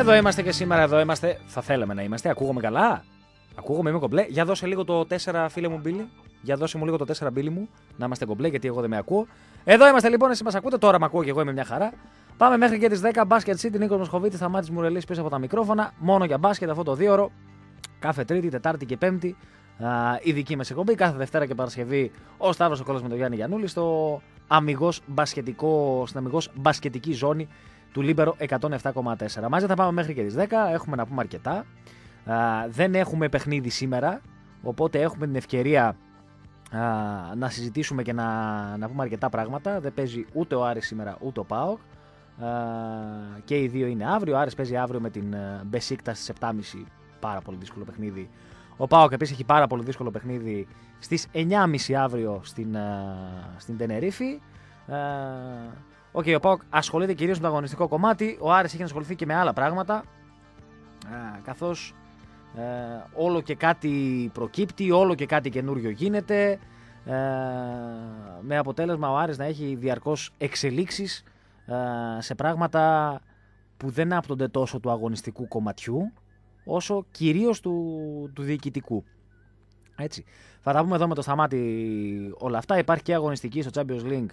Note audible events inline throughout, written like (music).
Εδώ είμαστε και σήμερα, εδώ είμαστε. Θα θέλαμε να είμαστε. Ακούγομαι καλά. Ακούγομαι, είμαι κομπλέ. Για δώσε λίγο το 4, φίλε μου, Μπίλι. Για δώσε μου λίγο το 4, Μπίλι μου. Να είμαστε κομπλέ, γιατί εγώ δεν με ακούω. Εδώ είμαστε λοιπόν, εσύ μας ακούτε. Τώρα με ακούω και εγώ είμαι μια χαρά. Πάμε μέχρι και τις 10. Μπάσκετ City, Νίκος Μοσχοβίτης, θα μάθει ρελή πίσω από τα μικρόφωνα. Μόνο για μπάσκετ αυτό το δύο ώρο. Κάθε Τρίτη, Τετάρτη και Πέμπτη η δική μας εκπομπή. Κάθε Δευτέρα και Παρασκευή ο Σταύρος ο Κόλλο με τον Γιάννη Γιανούλη στο αμυγός μπασκετικό, στην αμυγός μπασκετική ζώνη του Λίμπερο 107,4. Μαζί θα πάμε μέχρι και τις 10, έχουμε να πούμε αρκετά. Α, δεν έχουμε παιχνίδι σήμερα, οπότε έχουμε την ευκαιρία α, να συζητήσουμε και να, να πούμε αρκετά πράγματα. Δεν παίζει ούτε ο Άρης σήμερα, ούτε ο ΠΑΟΚ. και οι δύο είναι αύριο. Ο Άρης παίζει αύριο με την ε, Μπεσίκτα στις 7.30, πάρα πολύ δύσκολο παιχνίδι. Ο Πάοκ επίσης έχει πάρα πολύ δύσκολο παιχνίδι στις 9.30 αύριο στην, ε, στην Τενερίφη. Okay, ο Πάοκ ασχολείται κυρίως με το αγωνιστικό κομμάτι. Ο Άρης έχει ασχοληθεί και με άλλα πράγματα. Καθώς ε, όλο και κάτι προκύπτει, όλο και κάτι καινούριο γίνεται. Ε, με αποτέλεσμα ο Άρης να έχει διαρκώς εξελίξεις ε, σε πράγματα που δεν άπτονται τόσο του αγωνιστικού κομματιού όσο κυρίως του, του διοικητικού. Έτσι. Θα τα πούμε εδώ με το σταμάτη όλα αυτά. Υπάρχει και αγωνιστική στο Champions League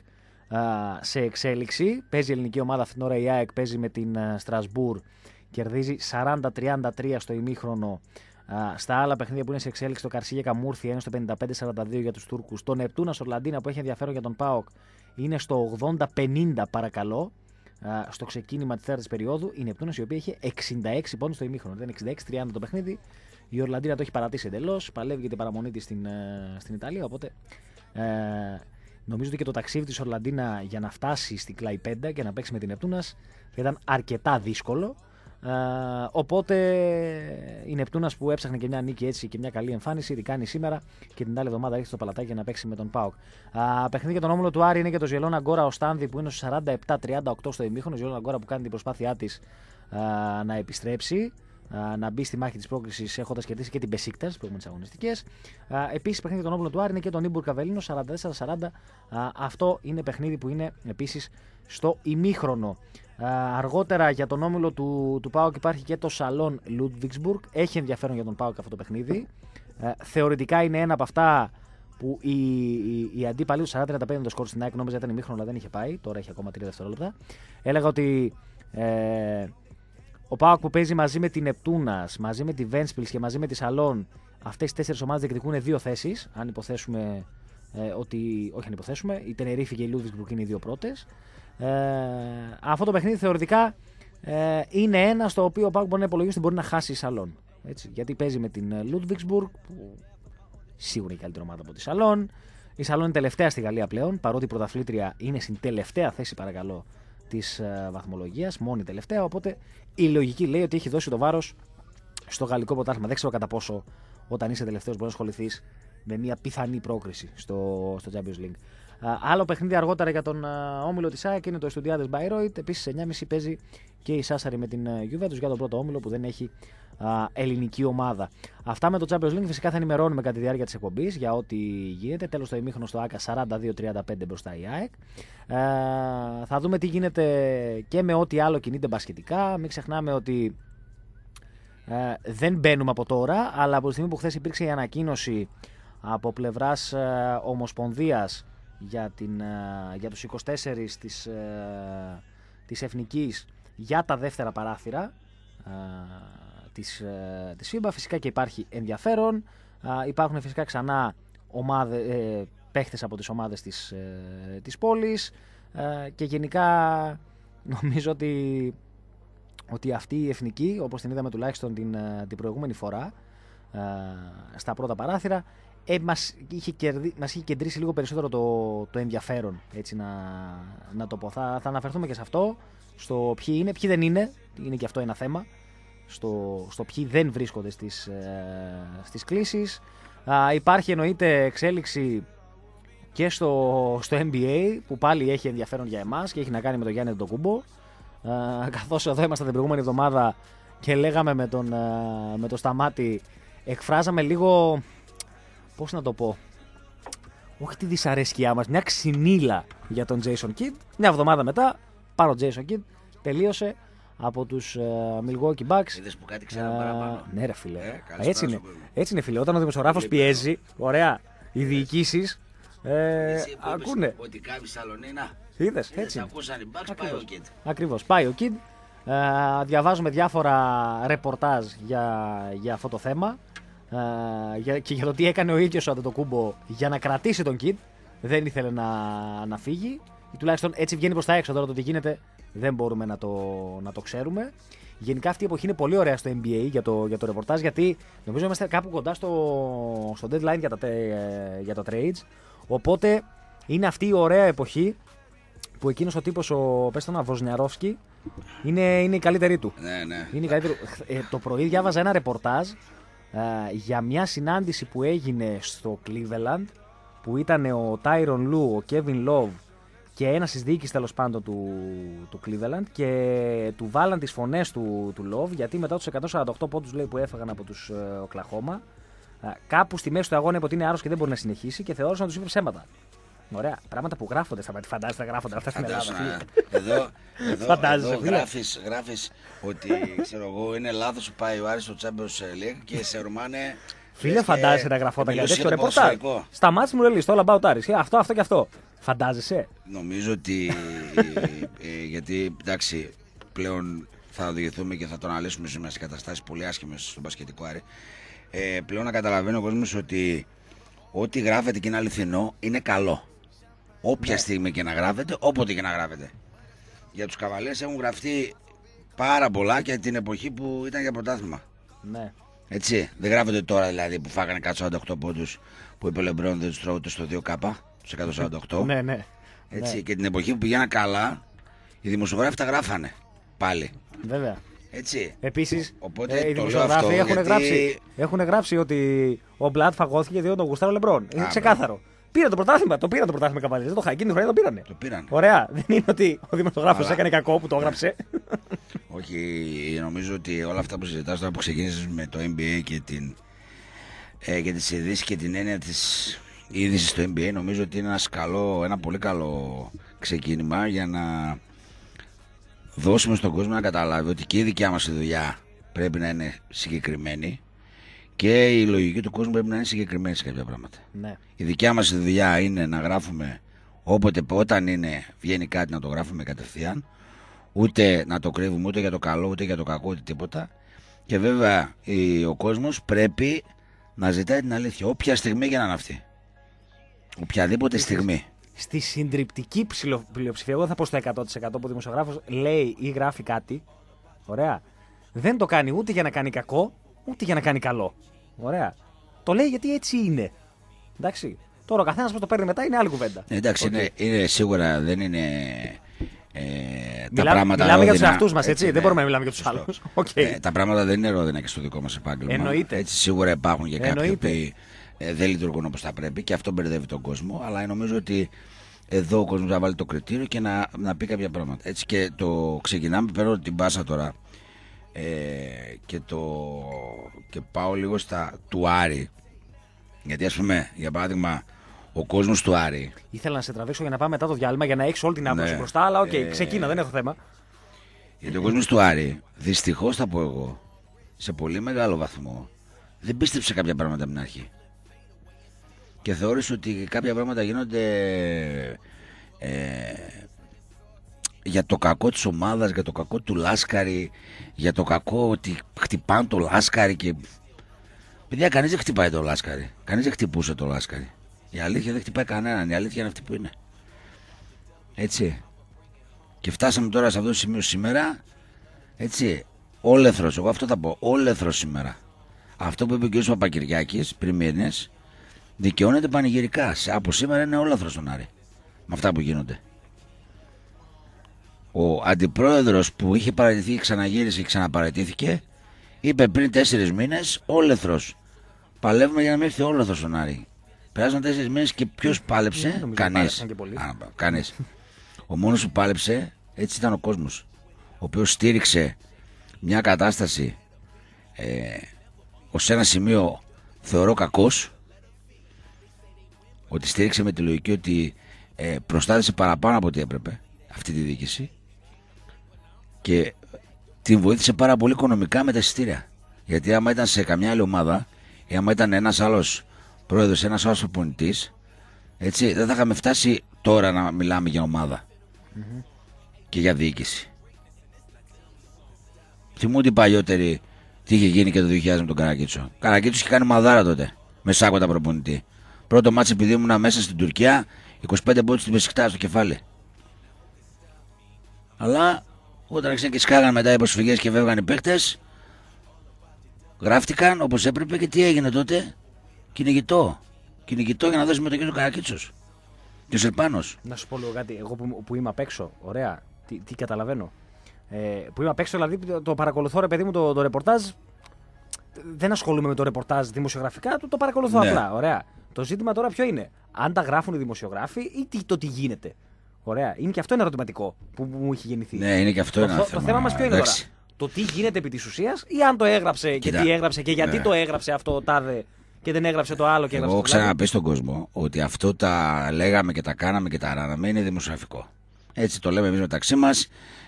σε εξέλιξη. Παίζει η ελληνική ομάδα αυτήν την ώρα η ΑΕΚ, παίζει με την Στρασβούρ. Κερδίζει 40-33 στο ημίχρονο. Στα άλλα παιχνίδια που είναι σε εξέλιξη, το Καρσίγια Καμούρθι είναι στο 55-42 για τους Τούρκους. Το Νεπτούνα Ορλαντίνα που έχει ενδιαφέρον για τον Πάοκ είναι στο 80-50 παρακαλώ. Στο ξεκίνημα της τέταρτης περίοδου, η Νεπτούνας η οποία έχει 66 πόντους στο ημίχρονο. Δεν 66-30 το παιχνίδι. Η Ορλαντίνα το έχει παρατήσει εντελώς. Παλεύει για την παραμονή της στην, στην Ιταλία. Οπότε ε, Νομίζω ότι και το ταξίδι της Ορλαντίνα για να φτάσει στην Κλαϊπέντα και να παίξει με την Νεπτούνας ήταν αρκετά δύσκολο. οπότε η Νεπτούνα που έψαχνε και μια νίκη έτσι και μια καλή εμφάνιση την κάνει σήμερα και την άλλη εβδομάδα έρχεται στο παλατάκι για να παίξει με τον Πάοκ. Παιχνίδι για τον όμιλο του Άρη είναι και το Ζελόν Γκόρα ο Στάνδη που είναι στο 47-38 στο ημίχρονο. Ζελόν Γκόρα που κάνει την προσπάθειά της να επιστρέψει να μπει στη μάχη της πρόκλησης έχοντας κερδίσει και την Πεσίκτα στι προηγούμενε αγωνιστικέ. Επίσης, παιχνίδι των όπλων του Άρη είναι και τον Ήμπουρ Καβελίνο 44-40. Αυτό είναι παιχνίδι που είναι επίσης στο ημίχρονο. Αργότερα για τον όμιλο του, του Πάοκ υπάρχει και το σαλόν Λούντβιξμπουργκ. Έχει ενδιαφέρον για τον Πάοκ αυτό το παιχνίδι. Θεωρητικά είναι ένα από αυτά που η η, η αντίπαλοι του 40-35 το σκορ στην ΑΕΚ νόμιζε ήταν ημίχρονο, αλλά δεν είχε πάει. Τώρα έχει ακόμα 3 δευτερόλεπτα. Έλεγα ότι ε, ο Πάοκ που παίζει μαζί με την Νεπτούνας, μαζί με τη Βένσπιλ και μαζί με τη Σαλόν, αυτές οι τέσσερις ομάδες διεκδικούν δύο θέσεις. Αν υποθέσουμε ε, ότι. Όχι, αν υποθέσουμε. Η Τενερίφη και η που είναι οι δύο πρώτες. Ε, αυτό το παιχνίδι θεωρητικά ε, είναι ένα στο οποίο ο Πάουκ μπορεί να υπολογίσει ότι μπορεί να χάσει η Σαλόν. Έτσι, γιατί παίζει με την ε, Λούντβιξμπουργκ, που σίγουρα η καλύτερη ομάδα από τη Σαλόν. Η Σαλόν είναι τελευταία στη Γαλλία πλέον, παρότι η πρωταθλήτρια είναι στην τελευταία θέση, παρακαλώ, της ε, βαθμολογίας, μόνη τελευταία. Οπότε η λογική λέει ότι έχει δώσει το βάρος στο γαλλικό ποτάσμα Δεν ξέρω κατά πόσο όταν είσαι τελευταίος μπορείς να ασχοληθείς με μια πιθανή πρόκριση στο, στο Champions League. Άλλο παιχνίδι αργότερα για τον ε, όμιλο της ΑΕΚ είναι το Estudiantes Bayreuth. Επίσης, 9.30 παίζει και η Σάσαρη με την ε, Juventus για τον πρώτο όμιλο που δεν έχει ελληνική ομάδα. Αυτά με το Champions League φυσικά θα ενημερώνουμε κατά τη διάρκεια της εκπομπής για ό,τι γίνεται. Τέλος το ημίχνο στο ΑΚΑ 42-35 μπροστά η ΑΕΚ. Ε, θα δούμε τι γίνεται και με ό,τι άλλο κινείται μπασχετικά. Μην ξεχνάμε ότι ε, δεν μπαίνουμε από τώρα, αλλά από τη στιγμή που χθες υπήρξε η ανακοίνωση από πλευράς ε, Ομοσπονδίας για, ε, για τους 24 της ε, της Εθνικής για τα δεύτερα παράθυρα ε, της, ε, της FIBA. Φυσικά και υπάρχει ενδιαφέρον. υπάρχουν φυσικά ξανά ομάδες ε, παίχτες από τις ομάδες της, ε, της πόλης ε, και γενικά (laughs) νομίζω ότι, ότι αυτή η εθνική, όπως την είδαμε τουλάχιστον την, την προηγούμενη φορά, στα πρώτα παράθυρα, ε, μας, είχε κερδί, μας είχε κεντρήσει λίγο περισσότερο το, το ενδιαφέρον, έτσι να, να το πω. Θα, θα αναφερθούμε και σε αυτό, στο ποιοι είναι, ποιοι δεν είναι, είναι και αυτό ένα θέμα στο, στο ποιοι δεν βρίσκονται στις, ε, στις κλήσεις. υπάρχει εννοείται εξέλιξη και στο, στο NBA που πάλι έχει ενδιαφέρον για εμάς και έχει να κάνει με τον Γιάννη τον Κούμπο. καθώς εδώ είμαστε την προηγούμενη εβδομάδα και λέγαμε με τον, με τον Σταμάτη εκφράζαμε λίγο, πώς να το πω, όχι τη δυσαρέσκειά μας, μια ξυνήλα για τον Jason Kidd. Μια εβδομάδα μετά, πάρω Jason Kidd, τελείωσε, από τους ε, Milwaukee Bucks. Είδες που κάτι ξέρω ε, παραπάνω. Ναι, ρε φίλε. Ε, έτσι, είναι. έτσι είναι, φίλε. Όταν ο δημοσιογράφος πιέζει, ωραία, οι διοικήσεις. Ε, ακούνε. Ότι κάποιοι Είδε, έτσι. Ακούσαν οι Bucks, πάει ο Kid. Ακριβώς, πάει ο Kid. Ε, διαβάζουμε διάφορα ρεπορτάζ για, για αυτό το θέμα και για το τι έκανε ο ίδιος ο Αντετοκούμπο για να κρατήσει τον Κιντ. Δεν ήθελε να, να φύγει. Τουλάχιστον έτσι βγαίνει προς τα έξω τώρα το τι γίνεται δεν μπορούμε να το, να το ξέρουμε. Γενικά αυτή η εποχή είναι πολύ ωραία στο NBA για το, για το ρεπορτάζ γιατί νομίζω είμαστε κάπου κοντά στο, στο deadline για τα, ε, για το trades. Οπότε είναι αυτή η ωραία εποχή που εκείνος ο τύπος, ο Πέστονα Βοσνιαρόφσκι, είναι, είναι η καλύτερη του. Ναι, ναι. Είναι η καλύτερη... Ε, το πρωί διάβαζα ένα ρεπορτάζ ε, για μια συνάντηση που έγινε στο Cleveland που ήταν ο Tyron Lou, ο Kevin Love και ένας της διοίκησης τέλος πάντων του, του Cleveland και του βάλαν τις φωνές του, του Love γιατί μετά τους 148 πόντους λέει, που έφαγαν από τους ε, Οκλαχώμα, ε, κάπου στη μέση του αγώνα είπε ότι είναι άρρωστος και δεν μπορεί να συνεχίσει και θεώρησαν ότι τους είπε ψέματα. Ωραία. Πράγματα που γράφονται στα μάτια. Φαντάζεσαι να γράφονται αυτά στην Ελλάδα. Ναι. (laughs) Εδώ, εδώ, εδώ γράφεις γράφεις ότι ξέρω εγώ, είναι λάθος που πάει ο Άριστο στο Champions και σε ορμάνε Φίλε, ε, φαντάζεσαι να γραφόταν για τέτοιο ρεπορτάζ. Στα μάτια μου λέει όλα μπαουτάρι. Ε, αυτό, αυτό και αυτό. Φαντάζεσαι. Νομίζω ότι. Ε, γιατί εντάξει, πλέον θα οδηγηθούμε και θα το αναλύσουμε σε μια καταστάσεις πολύ άσχημες στον πασχετικό άρη. Ε, πλέον να καταλαβαίνει ο κόσμος ότι ό,τι γράφεται και είναι αληθινό είναι καλό. Όποια ναι. στιγμή και να γράφεται, όποτε και να γράφεται. Για τους καβαλές έχουν γραφτεί πάρα πολλά και την εποχή που ήταν για πρωτάθλημα. Ναι. Έτσι. Δεν γράφονται τώρα δηλαδή που φάγανε 148 πόντους που είπε ο Λεμπρόν δεν τους τρώγονται στο 2K, του 148. Ναι, ναι. Έτσι. Ναι. Και την εποχή που πηγαίνανε καλά, οι δημοσιογράφοι τα γράφανε. Πάλι. Βέβαια. Έτσι. Επίσης, ε, οι δημοσιογράφοι έχουν, γράψει, έχουν γράψει ότι ο Μπλατ φαγώθηκε διότι τον Γουστάρο Λεμπρόν. Είναι ξεκάθαρο. πήρα το πρωτάθλημα, το πήραν το πρωτάθλημα οι Δεν το είχα εκείνη τη χρονιά, το πήρανε. Το πήραν. Ωραία. Δεν είναι ότι ο δημοσιογράφος έκανε κακό που το έγραψε. Όχι, νομίζω ότι όλα αυτά που συζητάς τώρα που ξεκίνησες με το NBA και, την, ε, και τις ειδήσεις και την έννοια της είδησης στο NBA νομίζω ότι είναι ένας καλό, ένα πολύ καλό ξεκίνημα για να δώσουμε στον κόσμο να καταλάβει ότι και η δικιά μας η δουλειά πρέπει να είναι συγκεκριμένη και η λογική του κόσμου πρέπει να είναι συγκεκριμένη σε κάποια πράγματα. Ναι. Η δικιά μας η δουλειά είναι να γράφουμε όποτε, όταν είναι, βγαίνει κάτι να το γράφουμε κατευθείαν. Ούτε να το κρύβουμε ούτε για το καλό, ούτε για το κακό, ούτε τίποτα. Και βέβαια ο κόσμος πρέπει να ζητάει την αλήθεια. Όποια στιγμή για να είναι αυτή. Οποιαδήποτε στιγμή. Στη συντριπτική πλειοψηφία, εγώ θα πω στο 100% που ο δημοσιογράφος λέει ή γράφει κάτι. Ωραία. Δεν το κάνει ούτε για να κάνει κακό, ούτε για να κάνει καλό. Ωραία. Το λέει γιατί έτσι είναι. Εντάξει. Τώρα ο καθένας που το παίρνει μετά είναι άλλη κουβέντα. Εντάξει, okay. είναι, είναι, σίγουρα δεν είναι ε, ε, τα Μιλά, πράγματα μιλάμε ρόδινα, για τους εαυτούς μας, έτσι. έτσι ναι. δεν μπορούμε να μιλάμε για τους άλλου. Okay. Ε, τα πράγματα δεν είναι ρόδινα και στο δικό μας επάγγελμα. Εννοείται. Έτσι, σίγουρα υπάρχουν και κάποιοι Εννοείται. που ε, δεν λειτουργούν όπως θα πρέπει και αυτό μπερδεύει τον κόσμο. Αλλά νομίζω ότι εδώ ο κόσμος θα βάλει το κριτήριο και να, να πει κάποια πράγματα. Έτσι και το ξεκινάμε, παίρνω την μπάσα τώρα ε, και, το, και πάω λίγο στα του Άρη. Γιατί ας πούμε, για παράδειγμα, ο κόσμος του Άρη. Ήθελα να σε τραβήξω για να πάμε μετά το διάλειμμα για να έχεις όλη την άποψη ναι. μπροστά, αλλά οκ, okay, ε, ξεκίνα, δεν έχω θέμα. Γιατί ο κόσμος του Άρη, δυστυχώς θα πω εγώ, σε πολύ μεγάλο βαθμό, δεν πίστεψε κάποια πράγματα από την αρχή. Και θεώρησε ότι κάποια πράγματα γίνονται ε, για το κακό της ομάδας, για το κακό του Λάσκαρη, για το κακό ότι χτυπάνε το Λάσκαρη και... Παιδιά, κανείς δεν χτυπάει το Λάσκαρη. Κανείς δεν χτυπούσε το Λάσκαρη. Η αλήθεια δεν χτυπάει κανέναν. Η αλήθεια είναι αυτή που είναι. Έτσι. Και φτάσαμε τώρα σε αυτό το σημείο σήμερα. Έτσι. όλεθρος, Εγώ αυτό θα πω. όλεθρος σήμερα. Αυτό που είπε ο κ. Παπακυριάκης πριν μήνες δικαιώνεται πανηγυρικά. Από σήμερα είναι όλεθρος τον Άρη. Με αυτά που γίνονται. Ο αντιπρόεδρος που είχε παρατηθεί και ξαναγύρισε και ξαναπαρατήθηκε είπε πριν τέσσερις μήνες, όλεθρος, Παλεύουμε για να μην έρθει όλεθρος τον Περάσαν τέσσερις μέρε και ποιος πάλεψε. Κανεί. Ναι, Κανείς. Ο μόνος που πάλεψε έτσι ήταν ο κόσμος. Ο οποίος στήριξε μια κατάσταση ε, ως ένα σημείο θεωρώ κακός ότι στήριξε με τη λογική ότι ε, προστάτησε παραπάνω από ό,τι έπρεπε αυτή τη διοίκηση και την βοήθησε πάρα πολύ οικονομικά με τα συστήρια Γιατί άμα ήταν σε καμιά άλλη ομάδα ή άμα ήταν ένας άλλος πρόεδρος, ένας άλλος προπονητής, έτσι, δεν θα είχαμε φτάσει τώρα να μιλάμε για ομαδα mm-hmm. και για διοίκηση. Θυμούνται οι παλιότεροι τι είχε γίνει και το 2000 με τον Καρακίτσο. Καρακίτσος είχε κάνει μαδάρα τότε με τα προπονητή. Πρώτο μάτς επειδή ήμουν μέσα στην Τουρκία, 25 πόντους την Πεσικτά στο κεφάλι. Αλλά όταν ξέρει και σκάγαν μετά οι προσφυγές και βέβαια οι παίκτες, γράφτηκαν όπως έπρεπε και τι έγινε τότε. Κυνηγητό. Κυνηγητό για να δώσει τον κύριο Καρακίτσος. Και ο Σερπάνος. Να σου πω λίγο κάτι. Εγώ που, που είμαι απ' έξω, ωραία, τι, τι καταλαβαίνω. Ε, που είμαι απ' έξω, δηλαδή το, παρακολουθώ ρε παιδί μου το, το ρεπορτάζ. Δεν ασχολούμαι με το ρεπορτάζ δημοσιογραφικά, το, το παρακολουθώ ναι. απλά. Ωραία. Το ζήτημα τώρα ποιο είναι. Αν τα γράφουν οι δημοσιογράφοι ή τι, το τι γίνεται. Ωραία. Είναι και αυτό ένα ερωτηματικό που μου έχει γεννηθεί. Ναι, είναι και αυτό το, ένα το, θέμα. Το θέμα μας ποιο είναι τώρα. Το τι γίνεται επί της ουσίας ή αν το έγραψε Κοίτα. και τι έγραψε και γιατί ναι. το έγραψε αυτό ο τάδε και δεν έγραψε το άλλο και έγραψε Εγώ ξαναπεί στον κόσμο ότι αυτό τα λέγαμε και τα κάναμε και τα ράναμε είναι δημοσιογραφικό. Έτσι το λέμε εμείς μεταξύ μας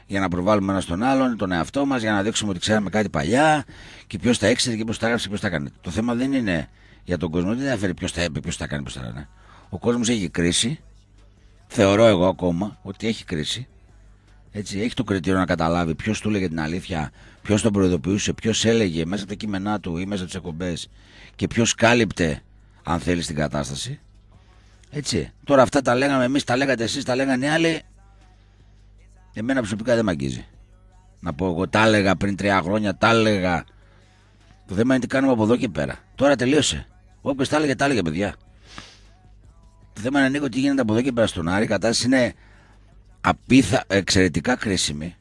για να προβάλλουμε ένα τον άλλον, τον εαυτό μας, για να δείξουμε ότι ξέραμε κάτι παλιά και ποιος τα έξερε και ποιο τα έγραψε και ποιο τα έκανε. Το θέμα δεν είναι για τον κόσμο, δεν ενδιαφέρει ποιος τα έπαιρνε, ποιος τα κάνει, ποιος τα έκανε. Ο κόσμος έχει κρίση. Θεωρώ εγώ ακόμα ότι έχει κρίση. Έτσι, έχει το κριτήριο να καταλάβει ποιος του έλεγε την αλήθεια, ποιος τον προειδοποιούσε, ποιος έλεγε μέσα από τα κείμενά του ή μέσα από τις εκπομπές και ποιος κάλυπτε, αν θέλεις, την κατάσταση. Έτσι. Τώρα αυτά τα λέγαμε εμείς, τα λέγατε εσείς, τα λέγανε άλλοι. Εμένα προσωπικά δεν με αγγίζει. Να πω εγώ, τα έλεγα πριν τρία χρόνια, τα έλεγα. Το θέμα είναι τι κάνουμε από εδώ και πέρα. Τώρα τελείωσε. Όποιος τα έλεγε, τα έλεγε, παιδιά. Το θέμα είναι Νίκο τι γίνεται από εδώ και πέρα στον Άρη. Η κατάσταση είναι απίθα, εξαιρετικά κρίσιμη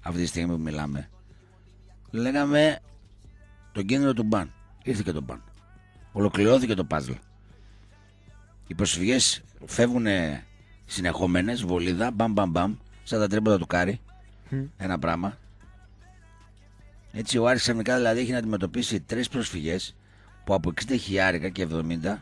αυτή τη στιγμή που μιλάμε. Λέγαμε τον κίνδυνο του Μπαν ήρθε και το πάν. Ολοκληρώθηκε το παζλ. Οι προσφυγές φεύγουν συνεχόμενες, βολίδα, μπαμ μπαμ μπαμ, σαν τα τρέμποτα του Κάρι. Ένα πράγμα. Έτσι ο Άρης ξαφνικά δηλαδή έχει να αντιμετωπίσει τρεις προσφυγές που από 60 χιλιάρικα και 70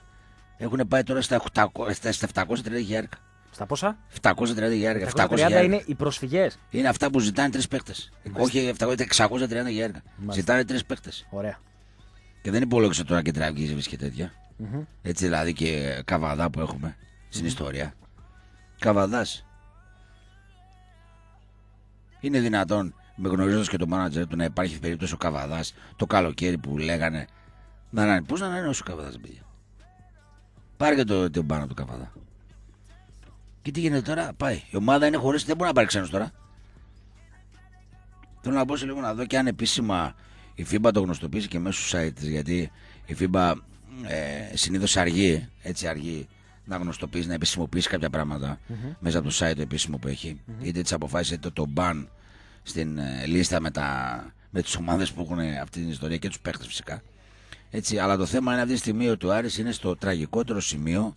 έχουν πάει τώρα στα, 800, στα 730 χιλιάρικα. Στα πόσα? 730 χιλιάρικα. 730 είναι οι προσφυγές. Είναι αυτά που ζητάνε τρεις παίχτε. Όχι 730 χιλιάρικα. Ζητάνε τρεις παίχτε. Ωραία. Και δεν υπολόγισα τώρα και τραγκίζευε και τετοια Έτσι δηλαδή και καβαδά που έχουμε στην ιστορία. Καβαδάς. Είναι δυνατόν με γνωρίζοντας και τον μάνατζερ του να υπάρχει περίπτωση ο καβαδάς το καλοκαίρι που λέγανε. Να είναι, πώς να είναι ο καβαδάς, παιδιά. Πάρε και το, το πάνω του καβαδά. Και τι γίνεται τώρα, πάει. Η ομάδα είναι χωρίς, δεν μπορεί να πάρει ξένο τώρα. Θέλω να πω σε λίγο να δω και αν επίσημα η FIBA το γνωστοποιήσει και μέσω site της γιατί η FIBA ε, συνήθως αργεί, έτσι αργεί να γνωστοποιήσει, να επισημοποιήσει κάποια μέσα από το site το επίσημο που εχει είτε τις αποφάσεις είτε το, ban στην ε, λίστα με, τα, με τις ομάδες που έχουν αυτή την ιστορία και τους παίχτες φυσικά έτσι, αλλά το θέμα είναι αυτή τη στιγμή ότι ο Άρης είναι στο τραγικότερο σημείο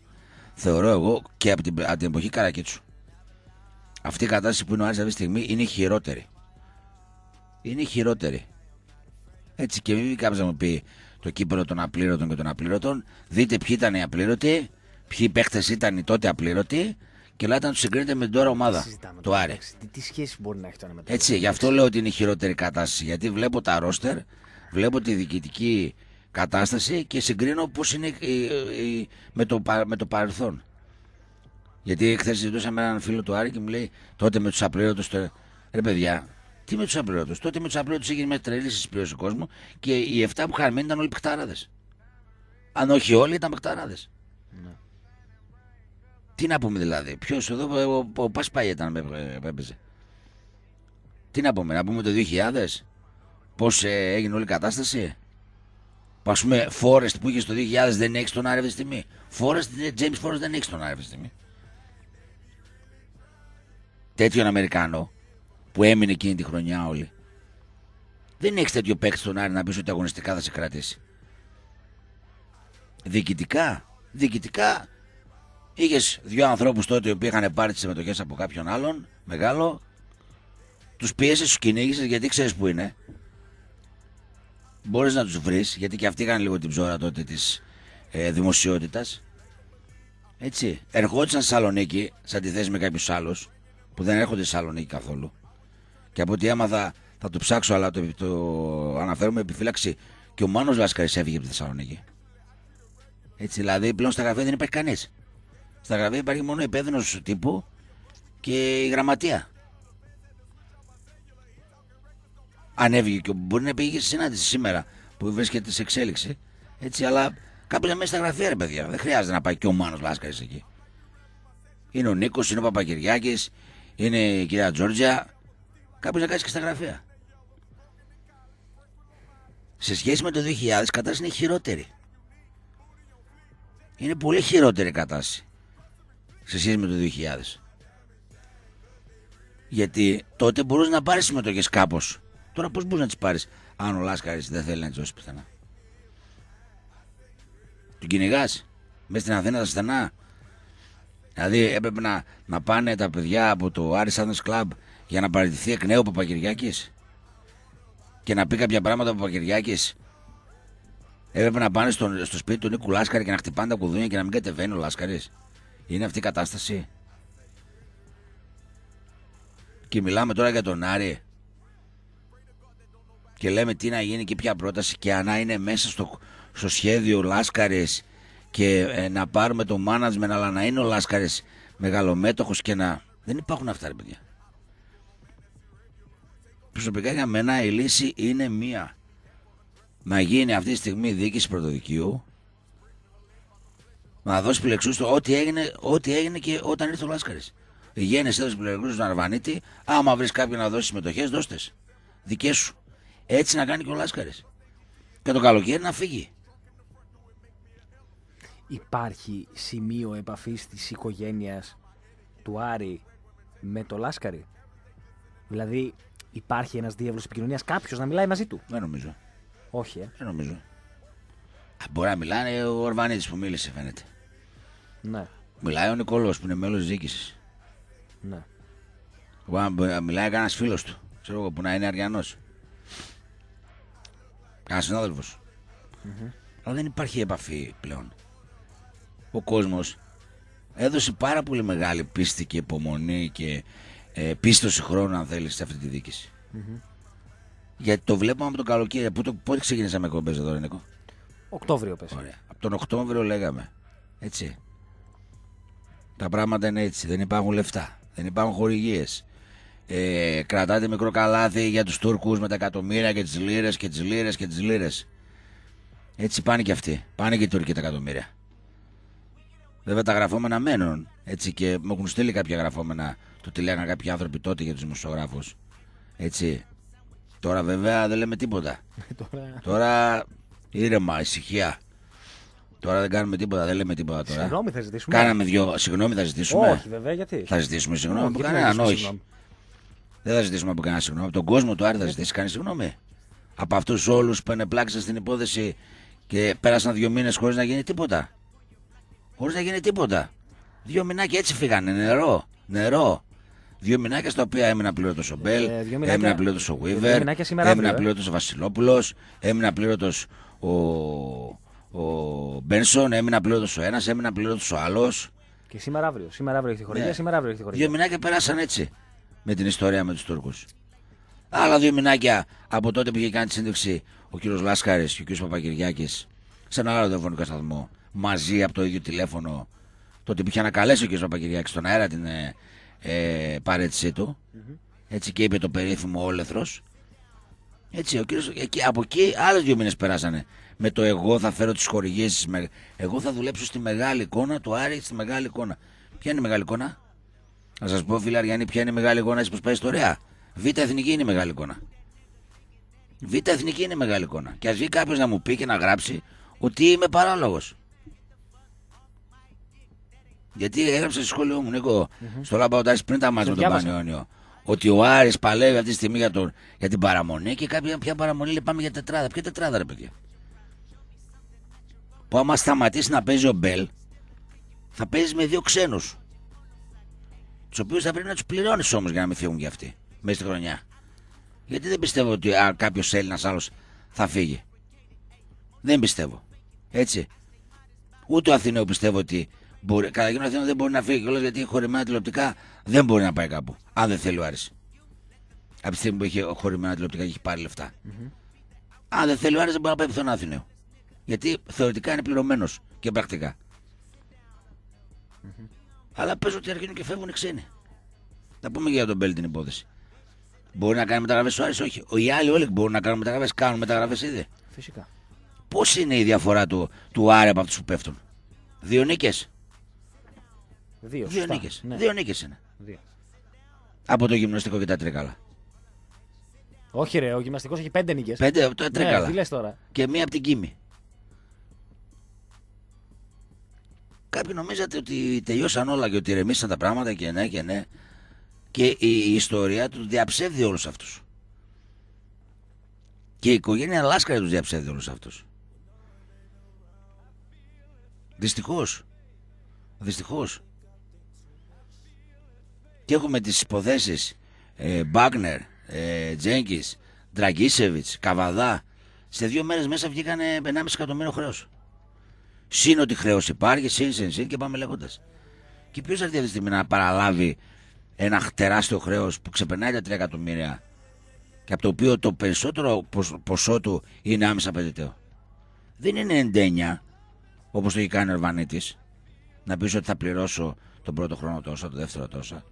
θεωρώ εγώ και από την, από εποχή Καρακίτσου αυτή η κατάσταση που είναι ο Άρης αυτή τη στιγμή είναι χειρότερη είναι χειρότερη έτσι και μην κάποιος να μου πει το Κύπρο των απλήρωτων και των απλήρωτων. Δείτε ποιοι ήταν οι απλήρωτοι, ποιοι παίχτες ήταν οι τότε απλήρωτοι και λέτε να τους συγκρίνετε με την τώρα ομάδα. Το Άρη. Τι, σχέση μπορεί να έχει τώρα με Έτσι, γι' αυτό λέω ότι είναι η χειρότερη κατάσταση. Γιατί βλέπω τα ρόστερ, βλέπω τη διοικητική κατάσταση και συγκρίνω πώς είναι με, το, με το παρελθόν. Γιατί χθες συζητούσα έναν φίλο του Άρη και μου λέει τότε με τους απλήρωτους. Ρε παιδιά, τι με του απλώτε. Τότε με του απλώτε έγινε μια τρελή συσπήρωση κόσμο και οι 7 που χαρμένοι ήταν όλοι παιχτάραδε. Αν όχι όλοι ήταν παιχτάραδε. Ναι. Τι να πούμε δηλαδή. Ποιος εδώ, ο, ο, Πασπάι ήταν έπαιζε. Τι να πούμε, να πούμε το 2000 πώς ε, έγινε όλη η κατάσταση. Ας πούμε, Forest που είχε το 2000 δεν έχει τον άρευε στιγμή. Φόρεστ, James Forest δεν έχει τον άρευε στιγμή. Τέτοιον Αμερικάνο που έμεινε εκείνη τη χρονιά όλοι. Δεν έχεις τέτοιο παίκτη στον Άρη να πεις ότι αγωνιστικά θα σε κρατήσει. Διοικητικά, διοικητικά είχες δύο ανθρώπους τότε που είχαν πάρει τις συμμετοχές από κάποιον άλλον μεγάλο. Τους πίεσες, τους κυνήγησες γιατί ξέρεις που είναι. Μπορείς να τους βρεις γιατί και αυτοί είχαν λίγο την ψώρα τότε της ε, δημοσιότητας. Έτσι. Ερχόντουσαν στη Θεσσαλονίκη, σε αντιθέσει με κάποιους άλλους που δεν έρχονται στη Θεσσαλονίκη καθόλου και από ό,τι έμαθα θα το ψάξω, αλλά το, το αναφέρουμε επιφύλαξη. Και ο Μάνος Λάσκαρη έφυγε από τη Θεσσαλονίκη. Έτσι, δηλαδή πλέον στα γραφεία δεν υπάρχει κανείς. Στα γραφεία υπάρχει μόνο υπεύθυνος τύπου και η γραμματεία. Ανέβηκε και μπορεί να πήγε σε συνάντηση σήμερα που βρίσκεται σε εξέλιξη. Έτσι, αλλά κάπου είναι μέσα στα γραφεία, ρε παιδιά. Δεν χρειάζεται να πάει και ο Μάνος Λάσκαρη εκεί. Είναι ο Νίκος, είναι ο Παπαγυριάκη, είναι η κυρία Τζόρτζια, κάποιο να κάνει και στα γραφεία. Σε σχέση με το 2000, η κατάσταση είναι χειρότερη. Είναι πολύ χειρότερη η κατάσταση σε σχέση με το 2000. Γιατί τότε μπορούσες να πάρεις συμμετοχές κάπως. Τώρα πώς μπορεί να τις πάρεις, αν ο Λάσκαρης δεν θέλει να τις δώσει πιθανά. Του κυνηγά μέσα στην Αθήνα τα στενά. Δηλαδή έπρεπε να, να πάνε τα παιδιά από το Άρης Κλαμπ για να παραιτηθεί εκ νέου ο και να πει κάποια πράγματα ο Παπακυριάκης έπρεπε να πάνε στο, στο σπίτι του Νίκου Λάσκαρη και να χτυπάνε τα κουδούνια και να μην κατεβαίνει ο λάσκαρης, είναι αυτή η κατάσταση και μιλάμε τώρα για τον Άρη και λέμε τι να γίνει και ποια πρόταση και αν είναι μέσα στο, στο σχέδιο Λάσκαρης και ε, να πάρουμε το management αλλά να είναι ο λάσκαρης μεγαλομέτωχος και να... Δεν υπάρχουν αυτά ρε παιδιά προσωπικά για μένα η λύση είναι μία. Να γίνει αυτή τη στιγμή η διοίκηση πρωτοδικείου, να δώσει πλεξούς στο ό,τι έγινε, ό,τι έγινε και όταν ήρθε ο Λάσκαρης. Γέννησε έδωσε πλεξού στον Αρβανίτη, άμα βρεις κάποιον να δώσει συμμετοχές, δώστες. Δικές σου. Έτσι να κάνει και ο Λάσκαρης. Και το καλοκαίρι να φύγει. Υπάρχει σημείο επαφής της οικογένειας του Άρη με το Λάσκαρη. Δηλαδή, Υπάρχει ένας διεύλο επικοινωνίας, κάποιος να μιλάει μαζί του. Δεν νομίζω. Όχι, ε. Δεν νομίζω. Α, μπορεί να μιλάνε ο Ορβανίδης που μίλησε, φαίνεται. Ναι. Μιλάει ο Νικόλο που είναι μέλος τη διοίκησης. Ναι. Μιλάει κανένας φίλος του. Ξέρω εγώ που να είναι Αριανός. Κανένας συνάδελφος. Mm-hmm. Αλλά δεν υπάρχει επαφή πλέον. Ο κόσμος έδωσε πάρα πολύ μεγάλη πίστη και υπομονή και ε, πίστοση χρόνου, αν θέλεις, σε αυτή τη δίκηση. Γιατί το βλέπουμε από τον καλοκαίρι. Πότε το, με ξεκινήσαμε εκπομπές εδώ, Νίκο. Οκτώβριο πες. Από τον Οκτώβριο λέγαμε. Έτσι. Τα πράγματα είναι έτσι. Δεν υπάρχουν λεφτά. Δεν υπάρχουν χορηγίες. Ε, κρατάτε μικρό καλάθι για τους Τούρκους με τα εκατομμύρια και τις λίρες και τις λίρες και τις λίρες. Έτσι πάνε και αυτοί. Πάνε και οι Τούρκοι τα εκατομμύρια. Βέβαια τα γραφόμενα μένουν. Έτσι και μου έχουν στείλει κάποια γραφόμενα το τι λέγανε κάποιοι άνθρωποι τότε για τους δημοσιογράφους. Έτσι. Τώρα βέβαια δεν λέμε τίποτα. (laughs) τώρα... ήρεμα, ησυχία. Τώρα δεν κάνουμε τίποτα, δεν λέμε τίποτα τώρα. Συγγνώμη θα ζητήσουμε. Κάναμε δυο. Συγγνώμη θα ζητήσουμε. Όχι, βέβαια, γιατί. Θα ζητήσουμε συγγνώμη από κανέναν, όχι. Δεν θα ζητήσουμε από κανέναν συγγνώμη. Από τον κόσμο του Άρη θα ζητήσει κανείς συγγνώμη. Από αυτούς όλους που ενεπλάξαν στην υπόθεση και πέρασαν δύο μήνες χωρίς να γίνει τίποτα. Χωρίς να γίνει τίποτα. Δύο μηνάκια έτσι φύγανε. Νερό, νερό. Ε, δύο μηνάκια στα οποία έμεινα πλήρωτος ο Μπέλ, έμεινα ε. πλήρωτος ο Βίβερ, έμεινα πλήρωτος ο Βασιλόπουλος, έμεινα πλήρωτος ο, Μπένσον, έμεινα πλήρωτος ο ένας, έμεινα πλήρωτος ο άλλος. Και σήμερα αύριο. Σήμερα αύριο έχει τη χορηγία, ναι. σήμερα αύριο έχει Δύο μηνάκια περάσαν έτσι με την ιστορία με τους Τούρκους. Άλλα δύο μηνάκια από τότε που είχε κάνει τη σύνδεξη ο κύριος Λάσκαρης και ο κύριος Παπακυριάκη σε ένα άλλο τηλεφωνικό σταθμό μαζί από το ίδιο τηλέφωνο. Το ότι είχε ανακαλέσει ο κ. Παπακυριάκη στον αέρα την, ε, ε, παρέτησή του. Έτσι και είπε το περίφημο όλεθρος. Έτσι, ο κύριος, εκεί, από εκεί άλλες δύο μήνες περάσανε. Με το εγώ θα φέρω τις χορηγίες. Εγώ θα δουλέψω στη μεγάλη εικόνα του Άρη στη μεγάλη εικόνα. Ποια είναι η μεγάλη εικόνα, Να σας πω, φίλε Αριανή, ποια είναι η μεγάλη εικόνα, έτσι πως πάει ιστορία. Β' εθνική είναι η μεγάλη εικόνα. Β' εθνική είναι η μεγάλη εικόνα. Και ας βγει κάποιος να μου πει και να γράψει ότι είμαι παράλογος. Γιατί έγραψε στο σχολείο μου, νικο στο Λάμπα πριν τα μάτια με τον Πανιόνιο. Ότι ο Άρης παλεύει αυτή τη στιγμή για, την παραμονή και κάποια πια παραμονή λέει πάμε για τετράδα. Ποια τετράδα, ρε παιδιά. Που άμα σταματήσει να παίζει ο Μπέλ, θα παίζεις με δύο ξένους. Τους οποίους θα πρέπει να τους πληρώνεις όμως για να μην φύγουν κι αυτοί μέσα στη χρονιά. Γιατί δεν πιστεύω ότι κάποιος Έλληνας άλλος θα φύγει. Δεν πιστεύω. Έτσι. Ούτε ο Αθηναίος πιστεύω ότι Μπορεί, κατά κύριο Αθήνα δεν μπορεί να φύγει κιόλας γιατί χωριμένα τηλεοπτικά δεν μπορεί να πάει κάπου. Αν δεν θέλει ο Άρης. Από τη στιγμή που έχει χωριμένα τηλεοπτικά και έχει πάρει λεφτά. Mm -hmm. Αν δεν θέλει ο Άρης δεν μπορεί να πάει πιθανό τον Γιατί θεωρητικά είναι πληρωμένος και πρακτικά. Mm -hmm. Αλλά παίζω ότι αρχίζουν και φεύγουν οι ξένοι. Θα πούμε και για τον Μπέλ την υπόθεση. Μπορεί να κάνει μεταγραφές ο Άρης, όχι. Οι άλλοι όλοι μπορούν να κάνουν μεταγραφές. Κάνουν μεταγραφές ήδη. Φυσικά. Πώς είναι η διαφορά του, του Άρη από αυτούς που πέφτουν. Δύο νίκες. Δύο, δύο νίκες. Ναι. Δύο είναι. Δύο. Από το γυμναστικό και τα τρίκαλα. Όχι, ρε, ο γυμναστικός έχει πέντε νίκες. Πέντε από τα ναι, τρίκαλα. τώρα. Και μία από την κίμη. Κάποιοι νομίζατε ότι τελειώσαν όλα και ότι ρεμίσαν τα πράγματα και ναι και ναι. Και η, ιστορία τους διαψεύδει όλους αυτούς. Και η οικογένεια Λάσκαρη τους διαψεύδει όλους αυτούς. Δυστυχώς. Δυστυχώς και έχουμε τις υποθέσεις ε, Μπάγνερ, ε, Τζέγκης, Καβαδά. Σε δύο μέρες μέσα βγήκανε 1,5 εκατομμύριο χρέος. Συν ότι χρέος υπάρχει, συν, συν, συν και πάμε λέγοντας. Και ποιος αυτή τη στιγμή να παραλάβει ένα τεράστιο χρέος που ξεπερνάει τα 3 εκατομμύρια και από το οποίο το περισσότερο ποσό του είναι άμεσα απαιτητέο. Δεν είναι εντένια, όπως το έχει κάνει ο Ερβανίτης να πεις ότι θα πληρώσω τον πρώτο χρόνο τόσα, τον δεύτερο τόσα.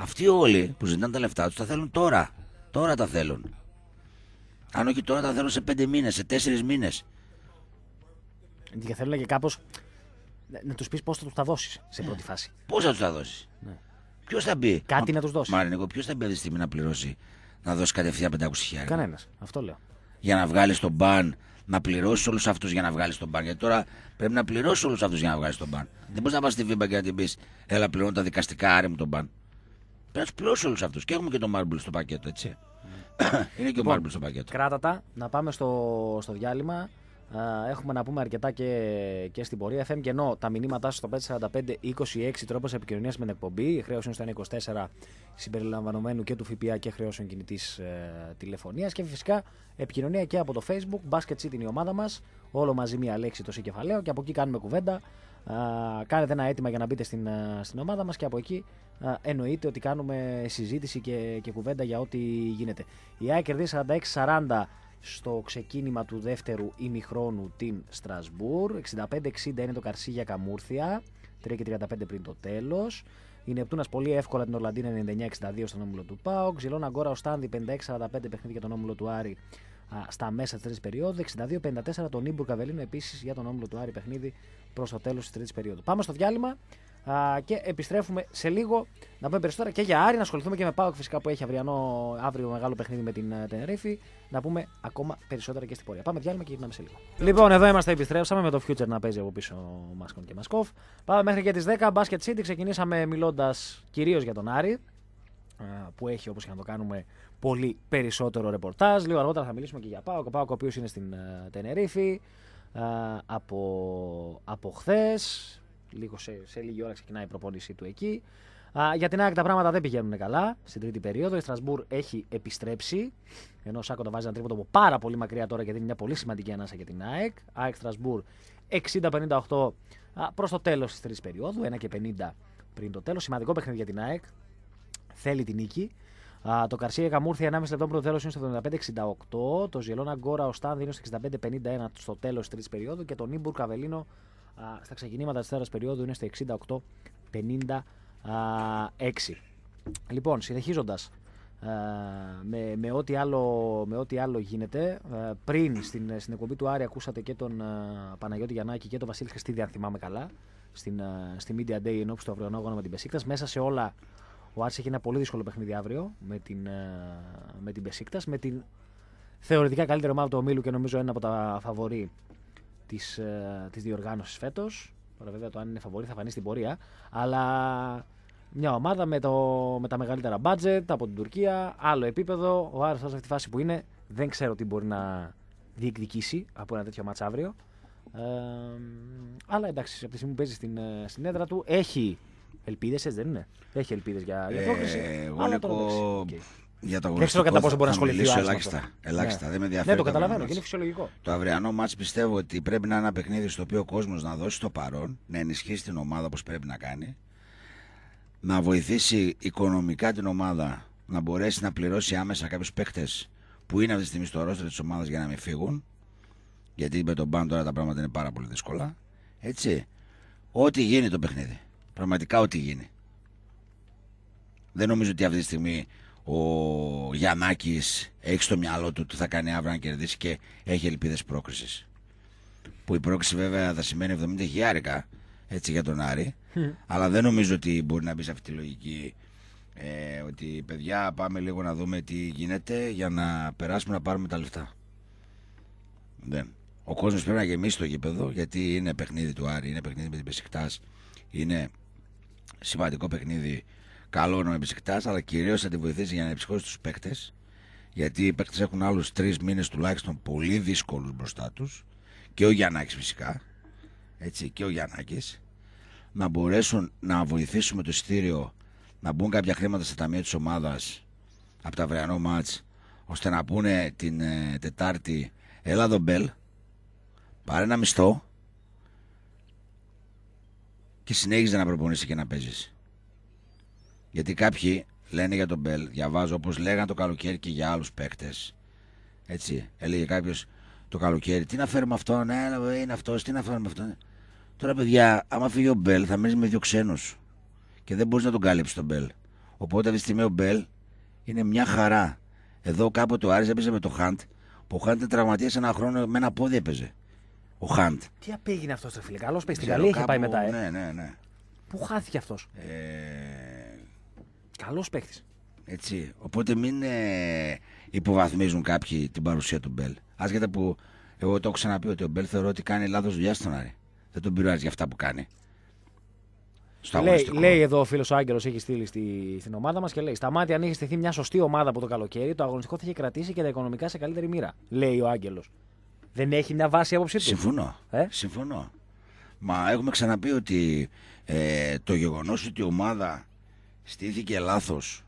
Αυτοί όλοι που ζητάνε τα λεφτά τους τα θέλουν τώρα. Τώρα τα θέλουν. Αν όχι τώρα τα θέλουν σε πέντε μήνες, σε τέσσερις μήνες. Γιατί θέλουν και κάπως να τους πεις πώς θα τους τα δώσεις σε πρώτη ναι. φάση. Πώς θα τους τα δώσεις. Ναι. Ποιος θα μπει. Κάτι Μα... να τους δώσει. εγώ ποιος θα μπει αυτή τη στιγμή να πληρώσει να δώσει κατευθείαν 500 χιλιάδε. Κανένας. Αυτό λέω. Για να βγάλεις τον μπαν, να πληρώσεις όλους αυτούς για να βγάλεις τον μπαν. Γιατί τώρα πρέπει να πληρώσεις όλους αυτούς για να βγάλεις τον μπαν. Δεν μπορείς να πας στη Βίμπα και να την πεις Έλα, πληρώνω τα δικαστικά, άρε τον μπαν. Πε όλους αυτούς. Και έχουμε και το Marble στο πακέτο, έτσι. (coughs) Είναι και ο λοιπόν, Marble στο πακέτο. Κράτατα. να πάμε στο, στο διάλειμμα. έχουμε να πούμε αρκετά και, και στην πορεία. FM και ενώ τα μηνύματά σας στο 545-26 τρόπος επικοινωνίας με την εκπομπή. Η χρέωση είναι 24 συμπεριλαμβανομένου και του ΦΠΑ και χρεώσεων κινητής ε, τηλεφωνίας τηλεφωνία. Και φυσικά επικοινωνία και από το Facebook. Basket City είναι η ομάδα μας. Όλο μαζί μία λέξη το συγκεφαλαίο και από εκεί κάνουμε κουβέντα κάνετε ένα αίτημα για να μπείτε στην, στην ομάδα μας και από εκεί εννοείται ότι κάνουμε συζήτηση και, κουβέντα για ό,τι γίνεται. Η ΑΕ κερδίζει 46-40 στο ξεκίνημα του δεύτερου ημιχρόνου την στρασμπουρ 65 65-60 είναι το καρσί για Καμούρθια. 3 35 πριν το τέλος, Η Νεπτούνας πολύ εύκολα την Ορλαντίνα 99-62 στον όμιλο του Πάο. Ξυλώνα στανδη Οστάνδη 56-45 παιχνίδι για τον όμιλο του Άρη στα μέσα της τρίτης περίοδου. 62-54 τον Ήμπουργκ Αβελίνο επίσης για τον όμιλο του Άρη παιχνίδι προς το τέλος της τρίτης περίοδου. Πάμε στο διάλειμμα και επιστρέφουμε σε λίγο να πούμε περισσότερα και για Άρη, να ασχοληθούμε και με Πάοκ φυσικά που έχει αυριανό, αύριο μεγάλο παιχνίδι με την ε, Τενερίφη. Να πούμε ακόμα περισσότερα και στην πορεία. Πάμε διάλειμμα και γυρνάμε σε λίγο. Λοιπόν, εδώ είμαστε, επιστρέψαμε με το Future να παίζει από πίσω ο Μάσκον και Μασκόφ. Πάμε μέχρι και τις 10. Basket City ξεκινήσαμε μιλώντας κυρίως για τον Άρη που έχει όπως και να το κάνουμε πολύ περισσότερο ρεπορτάζ. Λίγο αργότερα θα μιλήσουμε και για Πάοκ. Ο Πάοκ ο οποίος είναι στην uh, Τενερίφη uh, από, από χθες. Λίγο σε, σε λίγη ώρα ξεκινάει η προπόνησή του εκεί. Uh, για την ΑΕΚ τα πράγματα δεν πηγαίνουν καλά στην τρίτη περίοδο. Η Στρασμπούρ έχει επιστρέψει. Ενώ ο Σάκο το βάζει ένα τρίποτο από πάρα πολύ μακριά τώρα γιατί είναι μια πολύ σημαντική ανάσα για την ΑΕΚ. ΑΕΚ στρασμπουρ 60 60-58 προς το τέλος της τρίτης περίοδου. 1 και 50 πριν το τέλος. Σημαντικό παιχνίδι για την ΑΕΚ. Θέλει την νίκη. Α, το Καρσία Καμούρθι 1,5 λεπτό πρώτο είναι στο 75-68. Το Ζιελόνα Γκόρα ο Στάνδη είναι στο 65-51 στο τέλος της τρίτης περίοδου. Και το Νίμπουρ Καβελίνο α, στα ξεκινήματα της τέταρτη περίοδου είναι στο 68-56. Λοιπόν, συνεχίζοντας με, με, ό,τι άλλο, άλλο γίνεται. πριν στην, στην εκπομπή του Άρη ακούσατε και τον Παναγιώτη Γιαννάκη και τον Βασίλη Χριστίδη, αν θυμάμαι καλά, στην, στη Media Day ενώπιση του αυριανόγωνα με την Πεσίκτας. Μέσα σε όλα ο Άρης έχει ένα πολύ δύσκολο παιχνίδι αύριο με την, ε, με την Πεσίκτας, με την θεωρητικά καλύτερη ομάδα του ομίλου και νομίζω ένα από τα φαβορή της, ε, της διοργάνωσης φέτος. Τώρα βέβαια το αν είναι φαβορή θα φανεί στην πορεία, αλλά μια ομάδα με, το, με τα μεγαλύτερα budget από την Τουρκία, άλλο επίπεδο. Ο Άρης σε αυτή τη φάση που είναι δεν ξέρω τι μπορεί να διεκδικήσει από ένα τέτοιο μάτς αύριο. Ε, αλλά εντάξει, από τη στιγμή που παίζει στην, ε, στην έδρα του έχει Ελπίδες δεν είναι. Έχει ελπίδες για, για ε, πρόκληση. εγώ για το Δεν ξέρω κατά πόσο μπορεί να ασχοληθεί. Ελάχιστα. ελάχιστα. Ναι. Δεν με ενδιαφέρει. Ναι, το καταλαβαίνω και είναι φυσιολογικό. Το αυριανό μάτ πιστεύω ότι πρέπει να είναι ένα παιχνίδι στο οποίο ο κόσμος να δώσει το παρόν, να ενισχύσει την ομάδα όπως πρέπει να κάνει, να βοηθήσει οικονομικά την ομάδα να μπορέσει να πληρώσει άμεσα κάποιους παίχτε που είναι αυτή τη στιγμή στο ρόστρο της ομάδας για να μην φύγουν. Γιατί με τον πάνω τώρα τα πράγματα είναι πάρα πολύ δύσκολα. Έτσι. Ό,τι γίνει το παιχνίδι. Πραγματικά ό,τι γίνει. Δεν νομίζω ότι αυτή τη στιγμή ο Γιαννάκης έχει στο μυαλό του τι θα κάνει αύριο να κερδίσει και έχει ελπίδες πρόκρισης. Που η πρόκριση βέβαια θα σημαίνει 70 χιλιάρικα έτσι για τον Άρη. Αλλά δεν νομίζω ότι μπορεί να μπει σε αυτή τη λογική ε, ότι παιδιά πάμε λίγο να δούμε τι γίνεται για να περάσουμε να πάρουμε τα λεφτά. Δεν. Ο κόσμος πρέπει να γεμίσει το γήπεδο γιατί είναι παιχνίδι του Άρη, είναι παιχνίδι με την Πεσικτάς, είναι σημαντικό παιχνίδι καλό να επισηκτά, αλλά κυρίως θα τη βοηθήσει για να ψυχώσει τους παίκτες. Γιατί οι παίκτες έχουν άλλους τρεις μήνες τουλάχιστον πολύ δύσκολους μπροστά τους. Και ο Γιάννακη φυσικά. Έτσι, και ο Γιάννακη. Να μπορέσουν να βοηθήσουμε το στήριο, να μπουν κάποια χρήματα στα ταμεία της ομάδας από τα βρεανό μάτ ώστε να πούνε την ε, Τετάρτη Έλα Μπέλ, πάρε ένα μισθό και συνέχιζε να προπονήσει και να παίζεις. Γιατί κάποιοι λένε για τον Μπέλ, διαβάζω όπως λέγανε το καλοκαίρι και για άλλους παίκτες. Έτσι, έλεγε κάποιος το καλοκαίρι, τι να φέρουμε αυτό, ναι, ε, είναι αυτός, τι να φέρουμε αυτό. Τώρα, παιδιά, άμα φύγει ο Μπέλ, θα μείνεις με δύο ξένους. Και δεν μπορείς να τον κάλυψει τον Μπέλ. Οπότε αυτή τη στιγμή ο Μπέλ είναι μια χαρά. Εδώ κάποτε ο Άρης έπαιζε με το Χαντ, που ο Χαντ ήταν ένα χρόνο με ένα πόδι έπαιζε ο Χαντ. Τι απέγινε αυτό, το φίλε. Καλό παίχτη. Καλή είχε πάει μετά. Ε. Ναι, ναι, ναι. Πού χάθηκε αυτός. Ε... Καλός παίχτη. Έτσι. Οπότε μην ε, υποβαθμίζουν κάποιοι την παρουσία του Μπέλ. Άσχετα που εγώ το έχω ξαναπεί ότι ο Μπέλ θεωρώ ότι κάνει λάθος δουλειά στον Άρη. Δεν τον πειράζει για αυτά που κάνει. λέει, εδώ ο φίλος Άγγελος, έχει στείλει στη, στην ομάδα μας και λέει: στα μάτια αν είχε στηθεί μια σωστή ομάδα από το καλοκαίρι, το αγωνιστικό θα είχε κρατήσει και τα οικονομικά σε καλύτερη μοίρα. Λέει ο Άγγελος. Δεν έχει μια βάση άποψή του. Συμφωνώ. Ε? Συμφωνώ. Μα έχουμε ξαναπεί ότι ε, το γεγονός ότι η ομάδα στήθηκε λάθος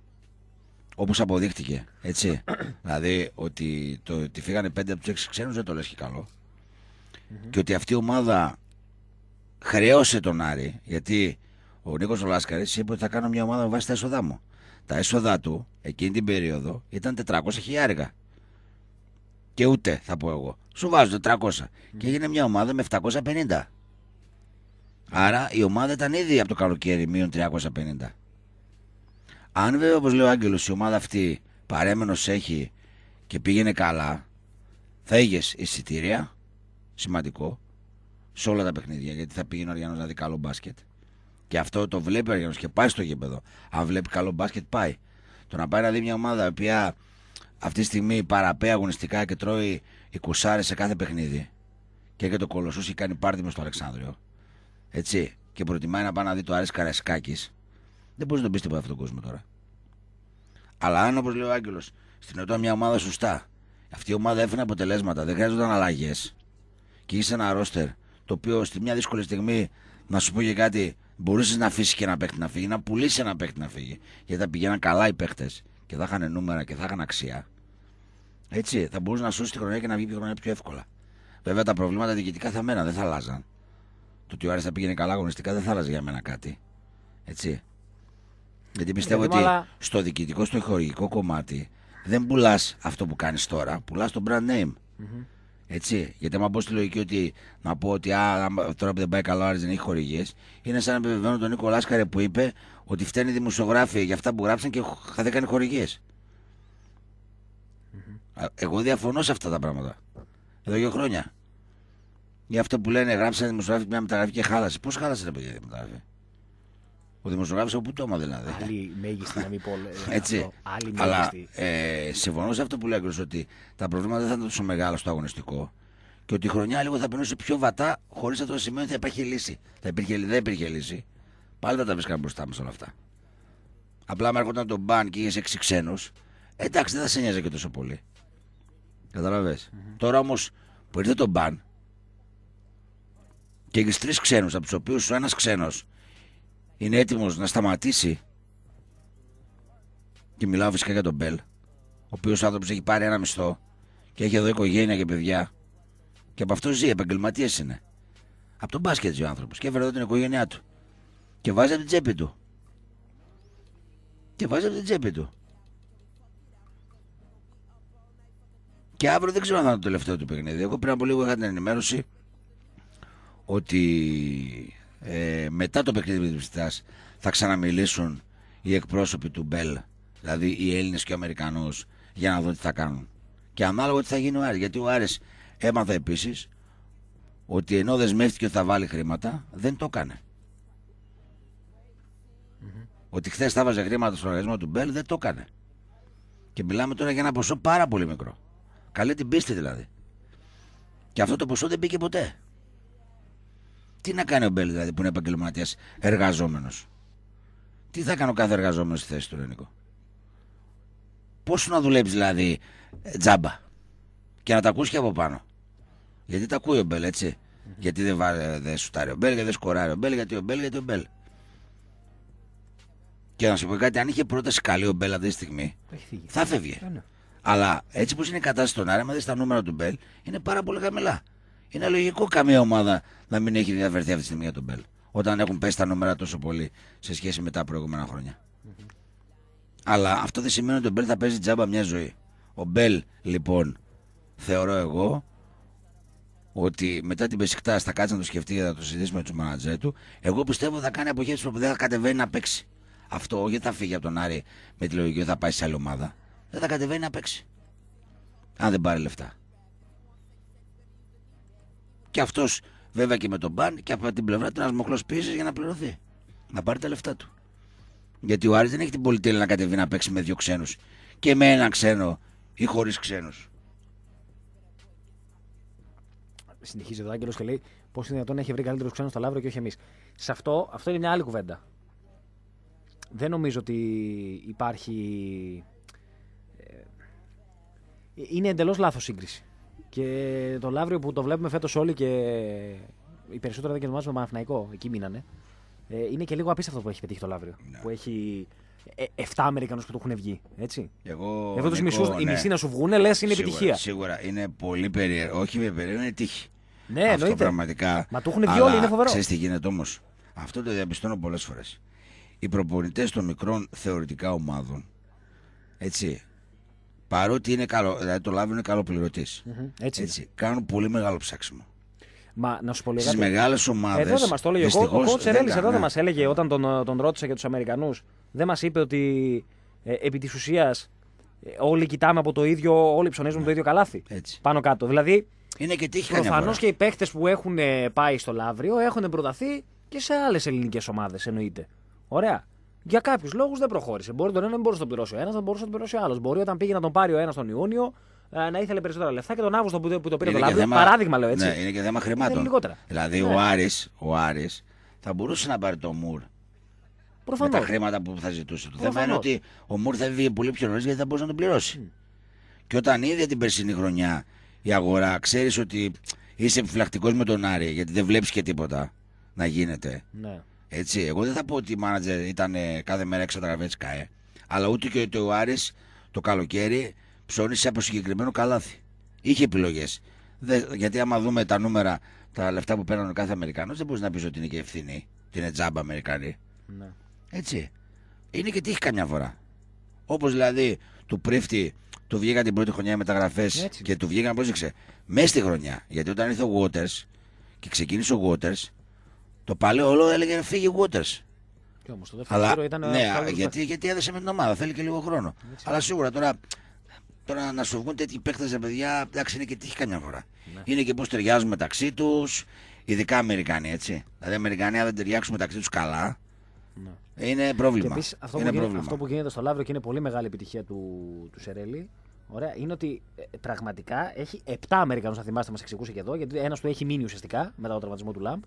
όπως αποδείχτηκε, έτσι. (coughs) δηλαδή ότι το, τη φύγανε πέντε από τους έξι ξένους δεν το λες και καλο Και ότι αυτή η ομάδα χρεώσε τον Άρη, γιατί ο Νίκος Λάσκαρης είπε ότι θα κάνω μια ομάδα με βάση τα έσοδά μου. Τα έσοδά του εκείνη την περίοδο ήταν 400 χιλιάρικα. Και ούτε θα πω εγώ. Σου βάζω 400. Και έγινε μια ομάδα με 750. Άρα η ομάδα ήταν ήδη από το καλοκαίρι μείον 350. Αν βέβαια, όπως λέει ο Άγγελος, η ομάδα αυτή παρέμενος έχει και πήγαινε καλά, θα είχες εισιτήρια. Σημαντικό. Σε όλα τα παιχνίδια. Γιατί θα πήγαινε ο Αριανός να δει καλό μπάσκετ. Και αυτό το βλέπει ο Αριανός και πάει στο γήπεδο. Αν βλέπει καλό μπάσκετ, πάει. Το να πάει να δει μια ομάδα η αυτή τη στιγμή παραπέει αγωνιστικά και τρώει 20 σε κάθε παιχνίδι. Και και το Κολοσσού και κάνει πάρτι με στο Αλεξάνδριο. Έτσι. Και προτιμάει να πάει να δει το Άρης Καρασκάκη. Δεν μπορείς να τον πεις τίποτα αυτόν τον κόσμο τώρα. Αλλά αν, όπως λέει ο Άγγελος, στην στεινόταν μια ομάδα σωστά, αυτή η ομάδα έφερε αποτελέσματα, δεν χρειάζονταν αλλαγές. Και είσαι ένα ρόστερ το οποίο στη μια δύσκολη στιγμή, να σου πω κάτι, μπορούσες να αφήσεις και ένα παίχτη να φύγει, να πουλήσεις ένα παίχτη να φύγει. Γιατί τα πηγαίναν καλά οι παίχτε και θα είχαν νούμερα και θα είχαν αξία. Έτσι, θα μπορούσε να σώσει τη χρονιά και να βγει τη χρονιά πιο εύκολα. Βέβαια τα προβλήματα διοικητικά θα μέναν, δεν θα αλλάζαν. Το ότι ο Άρης θα πήγαινε καλά αγωνιστικά δεν θα άλλαζε για μένα κάτι. Έτσι. Γιατί πιστεύω ότι στο διοικητικό, στο χορηγικό κομμάτι δεν πουλάς αυτό που κάνεις τώρα, πουλάς το brand name. Mm-hmm. Έτσι. Γιατί άμα μπω στη λογική ότι να πω ότι α, τώρα που δεν πάει καλά, ο Άρης δεν έχει χορηγίες, είναι σαν να επιβεβαιώνω τον Νίκο Λάσκαρε που είπε ότι φταίνει δημοσιογράφοι για αυτά που γράψαν και θα κανει κάνει Εγώ διαφωνώ σε αυτά τα πράγματα. Εδώ και χρόνια. Για αυτό που λένε, γράψαν οι δημοσιογράφοι μια μεταγραφή και χάλασε. Πώς χάλασε ρε παιδιά η μεταγραφή. Ο δημοσιογράφος από το δηλαδή. Άλλη μέγιστη, να μην πω. Ε, (laughs) Έτσι. Άλλη Αλλά ε, συμφωνώ σε αυτό που λέγεις, ότι τα προβλήματα δεν θα ήταν τόσο μεγάλα στο αγωνιστικό και ότι η χρονιά λίγο θα περνούσε πιο βατά χωρίς αυτό το σημαίνει ότι θα υπάρχει λύση. Θα υπήρχε, δεν υπήρχε λύση. Πάλι δεν τα βρίσκαμε μπροστά μας όλα αυτά. Απλά με έρχονταν τον μπαν και είχες έξι ξένους, εντάξει δεν θα σε νοιάζει και τόσο πολύ. Καταλαβέ. Mm -hmm. Τώρα όμως που ήρθε τον μπαν και έχεις τρεις ξένους, από τους οποίους ο ένας ξένος είναι έτοιμος να σταματήσει. Και μιλάω φυσικά για τον Μπέλ, ο οποίος άνθρωπος έχει πάρει ένα μισθό και έχει εδώ οικογένεια και παιδιά. Και από αυτό ζει, επαγγελματίες είναι. Από τον μπάσκετ ζει ο άνθρωπος και έφερε εδώ την οικογένειά του. Και βάζει από την τσέπη του. Και βάζει από την τσέπη του. Και αύριο δεν ξέρω αν θα είναι το τελευταίο του παιχνίδι. Εγώ πριν από λίγο είχα την ενημέρωση ότι ε, μετά το παιχνίδι της θα ξαναμιλήσουν οι εκπρόσωποι του Μπέλ, δηλαδή οι Έλληνες και οι Αμερικανούς, για να δουν τι θα κάνουν. Και ανάλογα τι θα γίνει ο Άρης. Γιατί ο Άρης έμαθα επίσης ότι ενώ δεσμεύτηκε ότι θα βάλει χρήματα, δεν το έκανε ότι χθες θα βάζε χρήματα στον οργανισμό του Μπέλ, δεν το έκανε. Και μιλάμε τώρα για ένα ποσό πάρα πολύ μικρό. Καλή την πίστη δηλαδή. Και αυτό το ποσό δεν μπήκε ποτέ. Τι να κάνει ο Μπέλ δηλαδή που είναι επαγγελματίας εργαζόμενος. Τι θα κάνει ο κάθε εργαζόμενος στη θέση του Πώς Πώς να δουλέψεις δηλαδή ε, τζάμπα και να τα ακούσει και από πάνω. Γιατί τα ακούει ο Μπέλ, Γιατί δεν, σουτάρει ο Μπέλ, γιατί δεν σκοράρει ο Μπέλ, γιατί ο Μπέλ, γιατί ο Μπέλ. Και να σου πω κάτι, αν είχε πρόταση καλή ο Μπέλ αυτή τη στιγμή, θα φεύγει. Ε, ναι. Αλλά έτσι όπω είναι η κατάσταση στον Άρη, δεις τα νούμερα του Μπέλ, είναι πάρα πολύ χαμηλά. Είναι λογικό καμία ομάδα να μην έχει διαβερθεί αυτή τη στιγμή για τον Μπέλ. Όταν έχουν πέσει τα νούμερα τόσο πολύ σε σχέση με τα προηγούμενα Αλλά αυτό δεν σημαίνει ότι ο Μπέλ θα παίζει τζάμπα μια ζωή. Ο Μπέλ, λοιπόν, θεωρώ εγώ ότι μετά την πεσηκτά, θα κάτσει να το σκεφτεί για να το συζητήσει με τους μανατζέ του. Εγώ πιστεύω θα κάνει αποχέτηση που δεν θα κατεβαίνει να παίξει. Αυτό γιατί θα φύγει από τον Άρη με τη λογική ότι θα πάει σε άλλη ομάδα. Δεν θα κατεβαίνει να παίξει. Αν δεν πάρει λεφτά. Και αυτός βέβαια και με τον μπαν και από την πλευρά του να μοχλό πίεση για να πληρωθεί. Να πάρει τα λεφτά του. Γιατί ο Άρης δεν έχει την πολυτέλεια να κατεβεί να παίξει με δύο ξένους. Και με ένα ξένο ή χωρίς ξένους. Συνεχίζει ο Άγγελος και λέει: Πώς είναι δυνατόν να έχει βρει καλύτερους ξένους στα Λάβρο και όχι εμείς. Σε αυτό, αυτό είναι μια άλλη κουβέντα δεν νομίζω ότι υπάρχει. Ε, είναι εντελώς λάθος σύγκριση. Και το Λαύριο που το βλέπουμε φέτος όλοι και οι περισσότεροι δεν κοιμάζουν με Παναθηναϊκό, εκεί μείνανε. Ε, είναι και λίγο απίστευτο που έχει πετύχει το Λαύριο. Ναι. Που έχει 7 ε, Αμερικανούς που το έχουν βγει. Έτσι. Εγώ, Εδώ του μισού, ναι. οι μισοί να σου βγουν, λες είναι επιτυχία. Σίγουρα είναι πολύ περίεργο. Όχι περίεργο, είναι τύχη. Ναι, Αυτό εννοείται. πραγματικά. Μα του έχουν βγει όλοι, είναι φοβερό. Ξέρεις τι γίνεται όμως. Αυτό το διαπιστώνω πολλές φορές οι προπονητές των μικρών θεωρητικά ομάδων, έτσι, παρότι είναι καλό, δηλαδή το λάβει είναι καλοπληρωτής, mm έτσι. κάνουν πολύ μεγάλο ψάξιμο. Μα να σου πω λίγο. Στι μεγάλες ομάδες. Εδώ δεν μας το έλεγε. Ο, Κότσερ δεν μας έλεγε όταν τον, τον ρώτησε για τους Αμερικανούς. Δεν μας είπε ότι ε, επί της ουσίας ε, όλοι κοιτάμε από το ίδιο, όλοι ψωνίζουμε το ναι. ίδιο καλάθι. Έτσι. Πάνω κάτω. Δηλαδή. Είναι και τύχη Προφανώ και οι παίχτε που έχουν πάει στο Λαύριο έχουν προταθεί και σε άλλες ελληνικές ομάδες εννοείται. Ωραία. Για κάποιους λόγους δεν προχώρησε. Μπορεί τον ένα μπορούσε να τον πληρώσει ο ένας, θα μπορούσε να τον πληρώσει ο άλλος. Μπορεί όταν πήγε να τον πάρει ο ένας τον Ιούνιο ε, να ήθελε περισσότερα λεφτά και τον Αύγουστο που, το πήρε είναι το λάδι. Παράδειγμα λέω έτσι. Ναι, είναι και θέμα χρημάτων. Δηλαδή ο ναι. Άρης, ο Άρης θα μπορούσε να πάρει τον Μουρ. Προφανώς. Με τα χρήματα που θα ζητούσε. Το θέμα είναι ότι ο Μουρ θα βγει πολύ πιο νωρίς γιατί θα μπορούσε να τον πληρώσει. Και όταν είδε την περσινή χρονιά η αγορά, ξέρεις ότι είσαι επιφυλακτικός με τον Άρη γιατί δεν βλέπεις και τίποτα να γίνεται. Ναι. Έτσι, εγώ δεν θα πω ότι η μάνατζερ ήταν κάθε μέρα έξω τα της ΚΑΕ Αλλά ούτε και ότι ο Άρης το καλοκαίρι ψώνισε από συγκεκριμένο καλάθι. Είχε επιλογές. Γιατί άμα δούμε τα νούμερα, τα λεφτά που παίρνουν κάθε Αμερικανό, δεν μπορείς να πεις ότι είναι και ευθύνη. Ότι είναι τζάμπα Αμερικανή. Ναι. Έτσι. Είναι και τύχη καμιά φορά. Όπως δηλαδή του πρίφτη του βγήκαν την πρώτη χρονιά οι μεταγραφές και του βγήκαν, πρόσεξε, μέσα στη χρονιά. Γιατί όταν ήρθε ο Waters και ξεκίνησε ο Waters, το παλαιό όλο έλεγε φύγει Waters. Και όμως το δεύτερο Αλλά, ήταν ναι, γιατί, γιατί, έδεσε με την ομάδα, θέλει και λίγο χρόνο. Έτσι. Αλλά σίγουρα τώρα, τώρα να σου βγουν τέτοιοι τα παιδιά, εντάξει είναι και τύχη καμιά φορά. Ναι. Είναι και πώς ταιριάζουν μεταξύ τους, ειδικά Αμερικανοί έτσι. Δηλαδή, Αμερικανοί αν δεν ταιριάξουν μεταξύ τους καλά, ναι. είναι πρόβλημα. Και επίσης, αυτό, είναι που πρόβλημα. Γίνεται, αυτό που γίνεται στο Λαύριο και είναι πολύ μεγάλη επιτυχία του, του Σερέλη, Ωραία, είναι ότι ε, πραγματικά έχει 7 Αμερικανού, θα θυμάστε, μας εξηγούσε και εδώ, γιατί ένας του έχει μείνει ουσιαστικά μετά τον τραυματισμό του Λαμπ.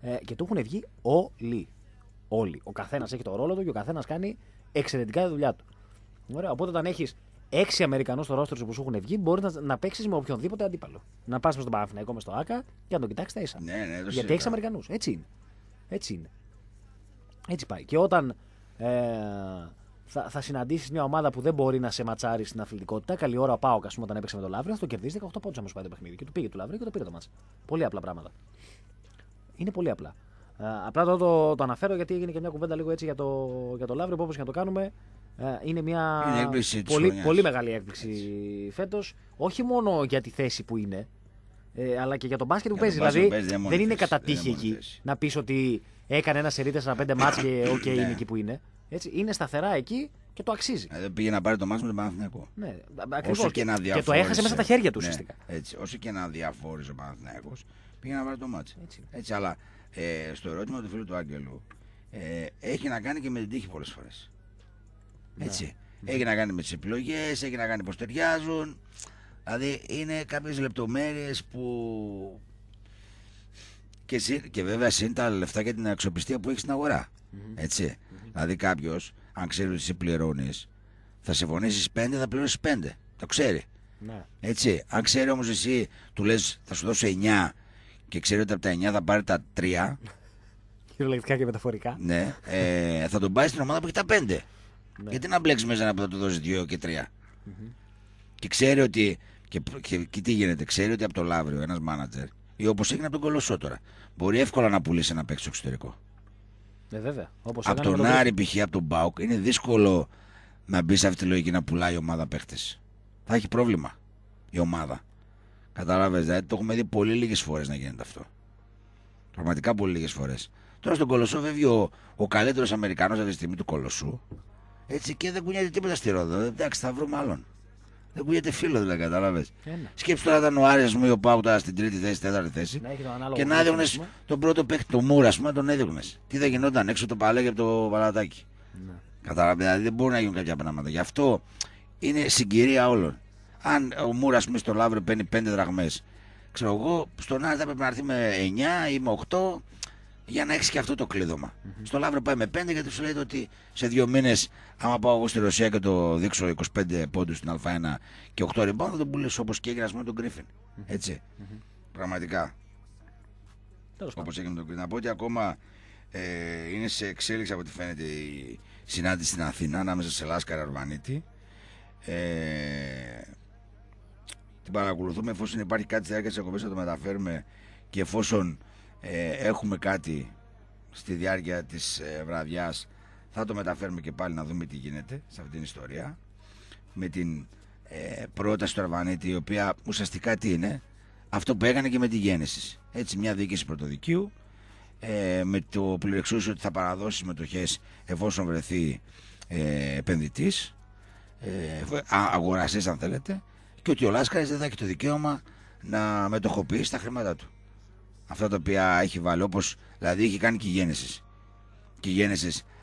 Ε, και του έχουν βγει όλοι. Όλοι. Ο καθένας έχει το ρόλο του και ο καθένας κάνει εξαιρετικά τη δουλειά του. Ωραία. Οπότε όταν έχεις έξι Αμερικανούς στο ρόστρο που σου έχουν βγει, μπορείς να, να παίξεις με οποιονδήποτε αντίπαλο. Να πας με στον Παναθηναϊκό, μες στο ΑΚΑ και να τον κοιτάξεις τα ίσα. Ναι, ναι, το Γιατί έχεις Αμερικανούς. Έτσι είναι. Έτσι είναι. Έτσι πάει. Και όταν ε, θα, θα συναντήσεις μια ομάδα που δεν μπορεί να σε ματσάρει στην αθλητικότητα, καλή ώρα πάω, ας πούμε, όταν έπαιξε με τον Λαύριο, θα το κερδίσει 18 πόντου όμω πάει το παιχνίδι. Και του πήγε του Λαύριο και το πήρε το μάτσα. Πολύ απλά πράγματα. Είναι πολύ απλά. Ε, απλά το, το, το, αναφέρω γιατί έγινε και μια κουβέντα λίγο έτσι για το, για το Λαύριο, όπως και να το κάνουμε. Ε, είναι μια πολύ, πολύ μεγάλη έκπληξη φέτος. Όχι μόνο για τη θέση που είναι, ε, αλλά και για το μπάσκετ που παίζει. Δηλαδή, δεν, είναι κατά τύχη εκεί να πεις ότι έκανε ένα σερί 4-5 μάτς και ναι. οκ, είναι εκεί που είναι. Έτσι, είναι σταθερά εκεί και το αξίζει. Ε, πήγε να πάρει το μάτς με τον Ναι, ακριβώς. και, να και το έχασε μέσα στα χέρια του ναι, ουσιαστικά. έτσι, όσο και να διαφόρησε ο Παναθηναϊκός, πήγε να βάλει το μάτσο. Έτσι. αλλά ε, στο ερώτημα του φίλου του Άγγελου ε, έχει να κάνει και με την τύχη πολλές φορές. Ναι. Έτσι. Ναι. Έχει να κάνει με τις επιλογές, έχει να κάνει πώς ταιριάζουν. Δηλαδή είναι κάποιες λεπτομέρειες που. Και, και βέβαια συν τα λεφτά και την αξιοπιστία που έχεις στην αγορα mm-hmm. Έτσι. Mm-hmm. Δηλαδή κάποιος, αν ξέρει ότι σε πληρώνεις, θα συμφωνήσει 5, θα πληρώσεις πέντε. Το ξέρει. Ναι. Έτσι. Αν ξέρει όμως εσύ, του λες, θα σου δώσω 9 και ξέρει ότι από τα 9 θα πάρει τα 3. Κυριολεκτικά και μεταφορικά. Ναι. Ε, θα τον πάει στην ομάδα που έχει τα 5. Ναι. Γιατί να μπλέξεις μέσα από το δώσεις 2 και 3. Και ξέρει ότι. Και, τι γίνεται, ξέρει ότι από το Λαύριο ένας μάνατζερ ή όπως έγινε από τον Κολοσσό τώρα μπορεί εύκολα να πουλήσει ένα παίχτη στο εξωτερικό. Ναι, βέβαια. Όπως από τον Άρη, π.χ. από τον Μπάουκ, είναι δύσκολο να μπεις σε αυτή τη λογική να πουλάει η ομάδα παίχτε. Θα έχει πρόβλημα η ομάδα. Κατάλαβες, δηλαδή το έχουμε δει πολύ λίγες φορές να γίνεται αυτό. Πραγματικά πολύ λίγες φορές. Τώρα στον Κολοσσό βέβαια ο, ο καλύτερος Αμερικανό αυτή τη στιγμή του Κολοσσού. Έτσι και δεν κουνιέται τίποτα στη Ρόδο. Εντάξει, θα βρούμε άλλον. Δεν κουνιέται φίλο δηλαδή, κατάλαβες. Σκέψτε τώρα ήταν ο Άρια μου ή ο Πάου τώρα στην τρίτη θέση, τέταρτη θέση. Να και να έδειχνε τον πρώτο παίκτη, τον Μούρα, ας πούμε, τον έδειχνες. Τι θα γινόταν έξω το παλέ και το παλατάκι. Ναι. Κατάλαβες, δηλαδή δεν μπορούν να γίνουν κάποια πράγματα. Γι' αυτό είναι συγκυρία όλων αν ο Μούρας στο Λαύριο παίρνει 5 δραγμέ, ξέρω εγώ, στον Άρη θα πρέπει να έρθει με 9 ή με 8 για να έχεις και αυτό το κλείδωμα. Mm-hmm. Στο Λαύριο πάει με 5 γιατί σου λέει ότι σε δύο μήνες, άμα πάω εγώ στη Ρωσία και το δείξω 25 πόντους στην Α1 και 8 ρημπάνω, θα τον πουλήσω όπως και έγινε με τον γκριφιν Έτσι. Mm-hmm. Πραγματικά. Όπως έγινε με τον Γκρίφιν. Να πω ότι ακόμα ε, είναι σε εξέλιξη από ό,τι φαίνεται η συνάντηση στην Αθήνα ανάμεσα σε Λάσκαρα Αρβανίτη. Ε, την παρακολουθούμε. Εφόσον υπάρχει κάτι στη διάρκεια της εκπομπής θα το μεταφέρουμε και εφόσον ε, έχουμε κάτι στη διάρκεια της ε, βραδιάς, θα το μεταφέρουμε και πάλι να δούμε τι γίνεται σε αυτήν την ιστορία. Με την ε, πρόταση του Αρβανίτη, η οποία ουσιαστικά τι είναι, αυτό που έκανε και με τη γέννησης. Έτσι, μια διοίκηση πρωτοδικίου ε, με το πληρεξούσιο ότι θα παραδώσει συμμετοχές εφόσον βρεθεί ε, επενδυτής, ε, αγοραστής αν θέλετε, και ότι ο Λάσκαρης δεν θα έχει το δικαίωμα να μετοχοποιήσει τα χρήματά του. Αυτά τα οποία έχει βάλει, όπως δηλαδή έχει κάνει και η Και η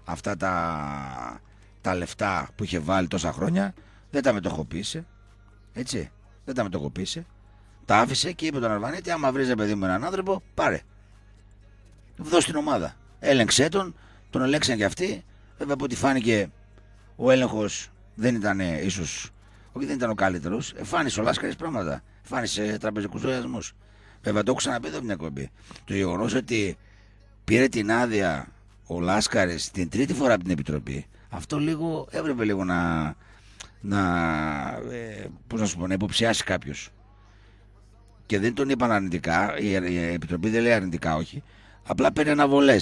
αυτά τα, τα λεφτά που είχε βάλει τόσα χρόνια δεν τα μετοχοποίησε. Έτσι, δεν τα μετοχοποίησε. Τα άφησε και είπε τον Αρβανίτη: Άμα βρεις παιδί μου έναν άνθρωπο, πάρε. Δώσ' την ομάδα. Έλεγξε τον, τον ελέγξαν και αυτοί. Βέβαια από ό,τι φάνηκε ο έλεγχος δεν ήταν ε, ίσως όχι, δεν ήταν ο καλύτερος. Εφάνισε ο Λάσκαρης πράγματα. Εφάνισε τραπεζικούς λογαριασμούς. Βέβαια, το έχω ξαναπεί εδώ μια κομπή, Το γεγονός ότι πήρε την άδεια ο Λάσκαρης την τρίτη φορά από την Επιτροπή, αυτό λίγο έπρεπε λίγο να. να ε, πώς να σου πω, να υποψιάσει κάποιος. Και δεν τον είπαν αρνητικά, η, Επιτροπή δεν λέει αρνητικά, όχι. Απλά παίρνει αναβολέ.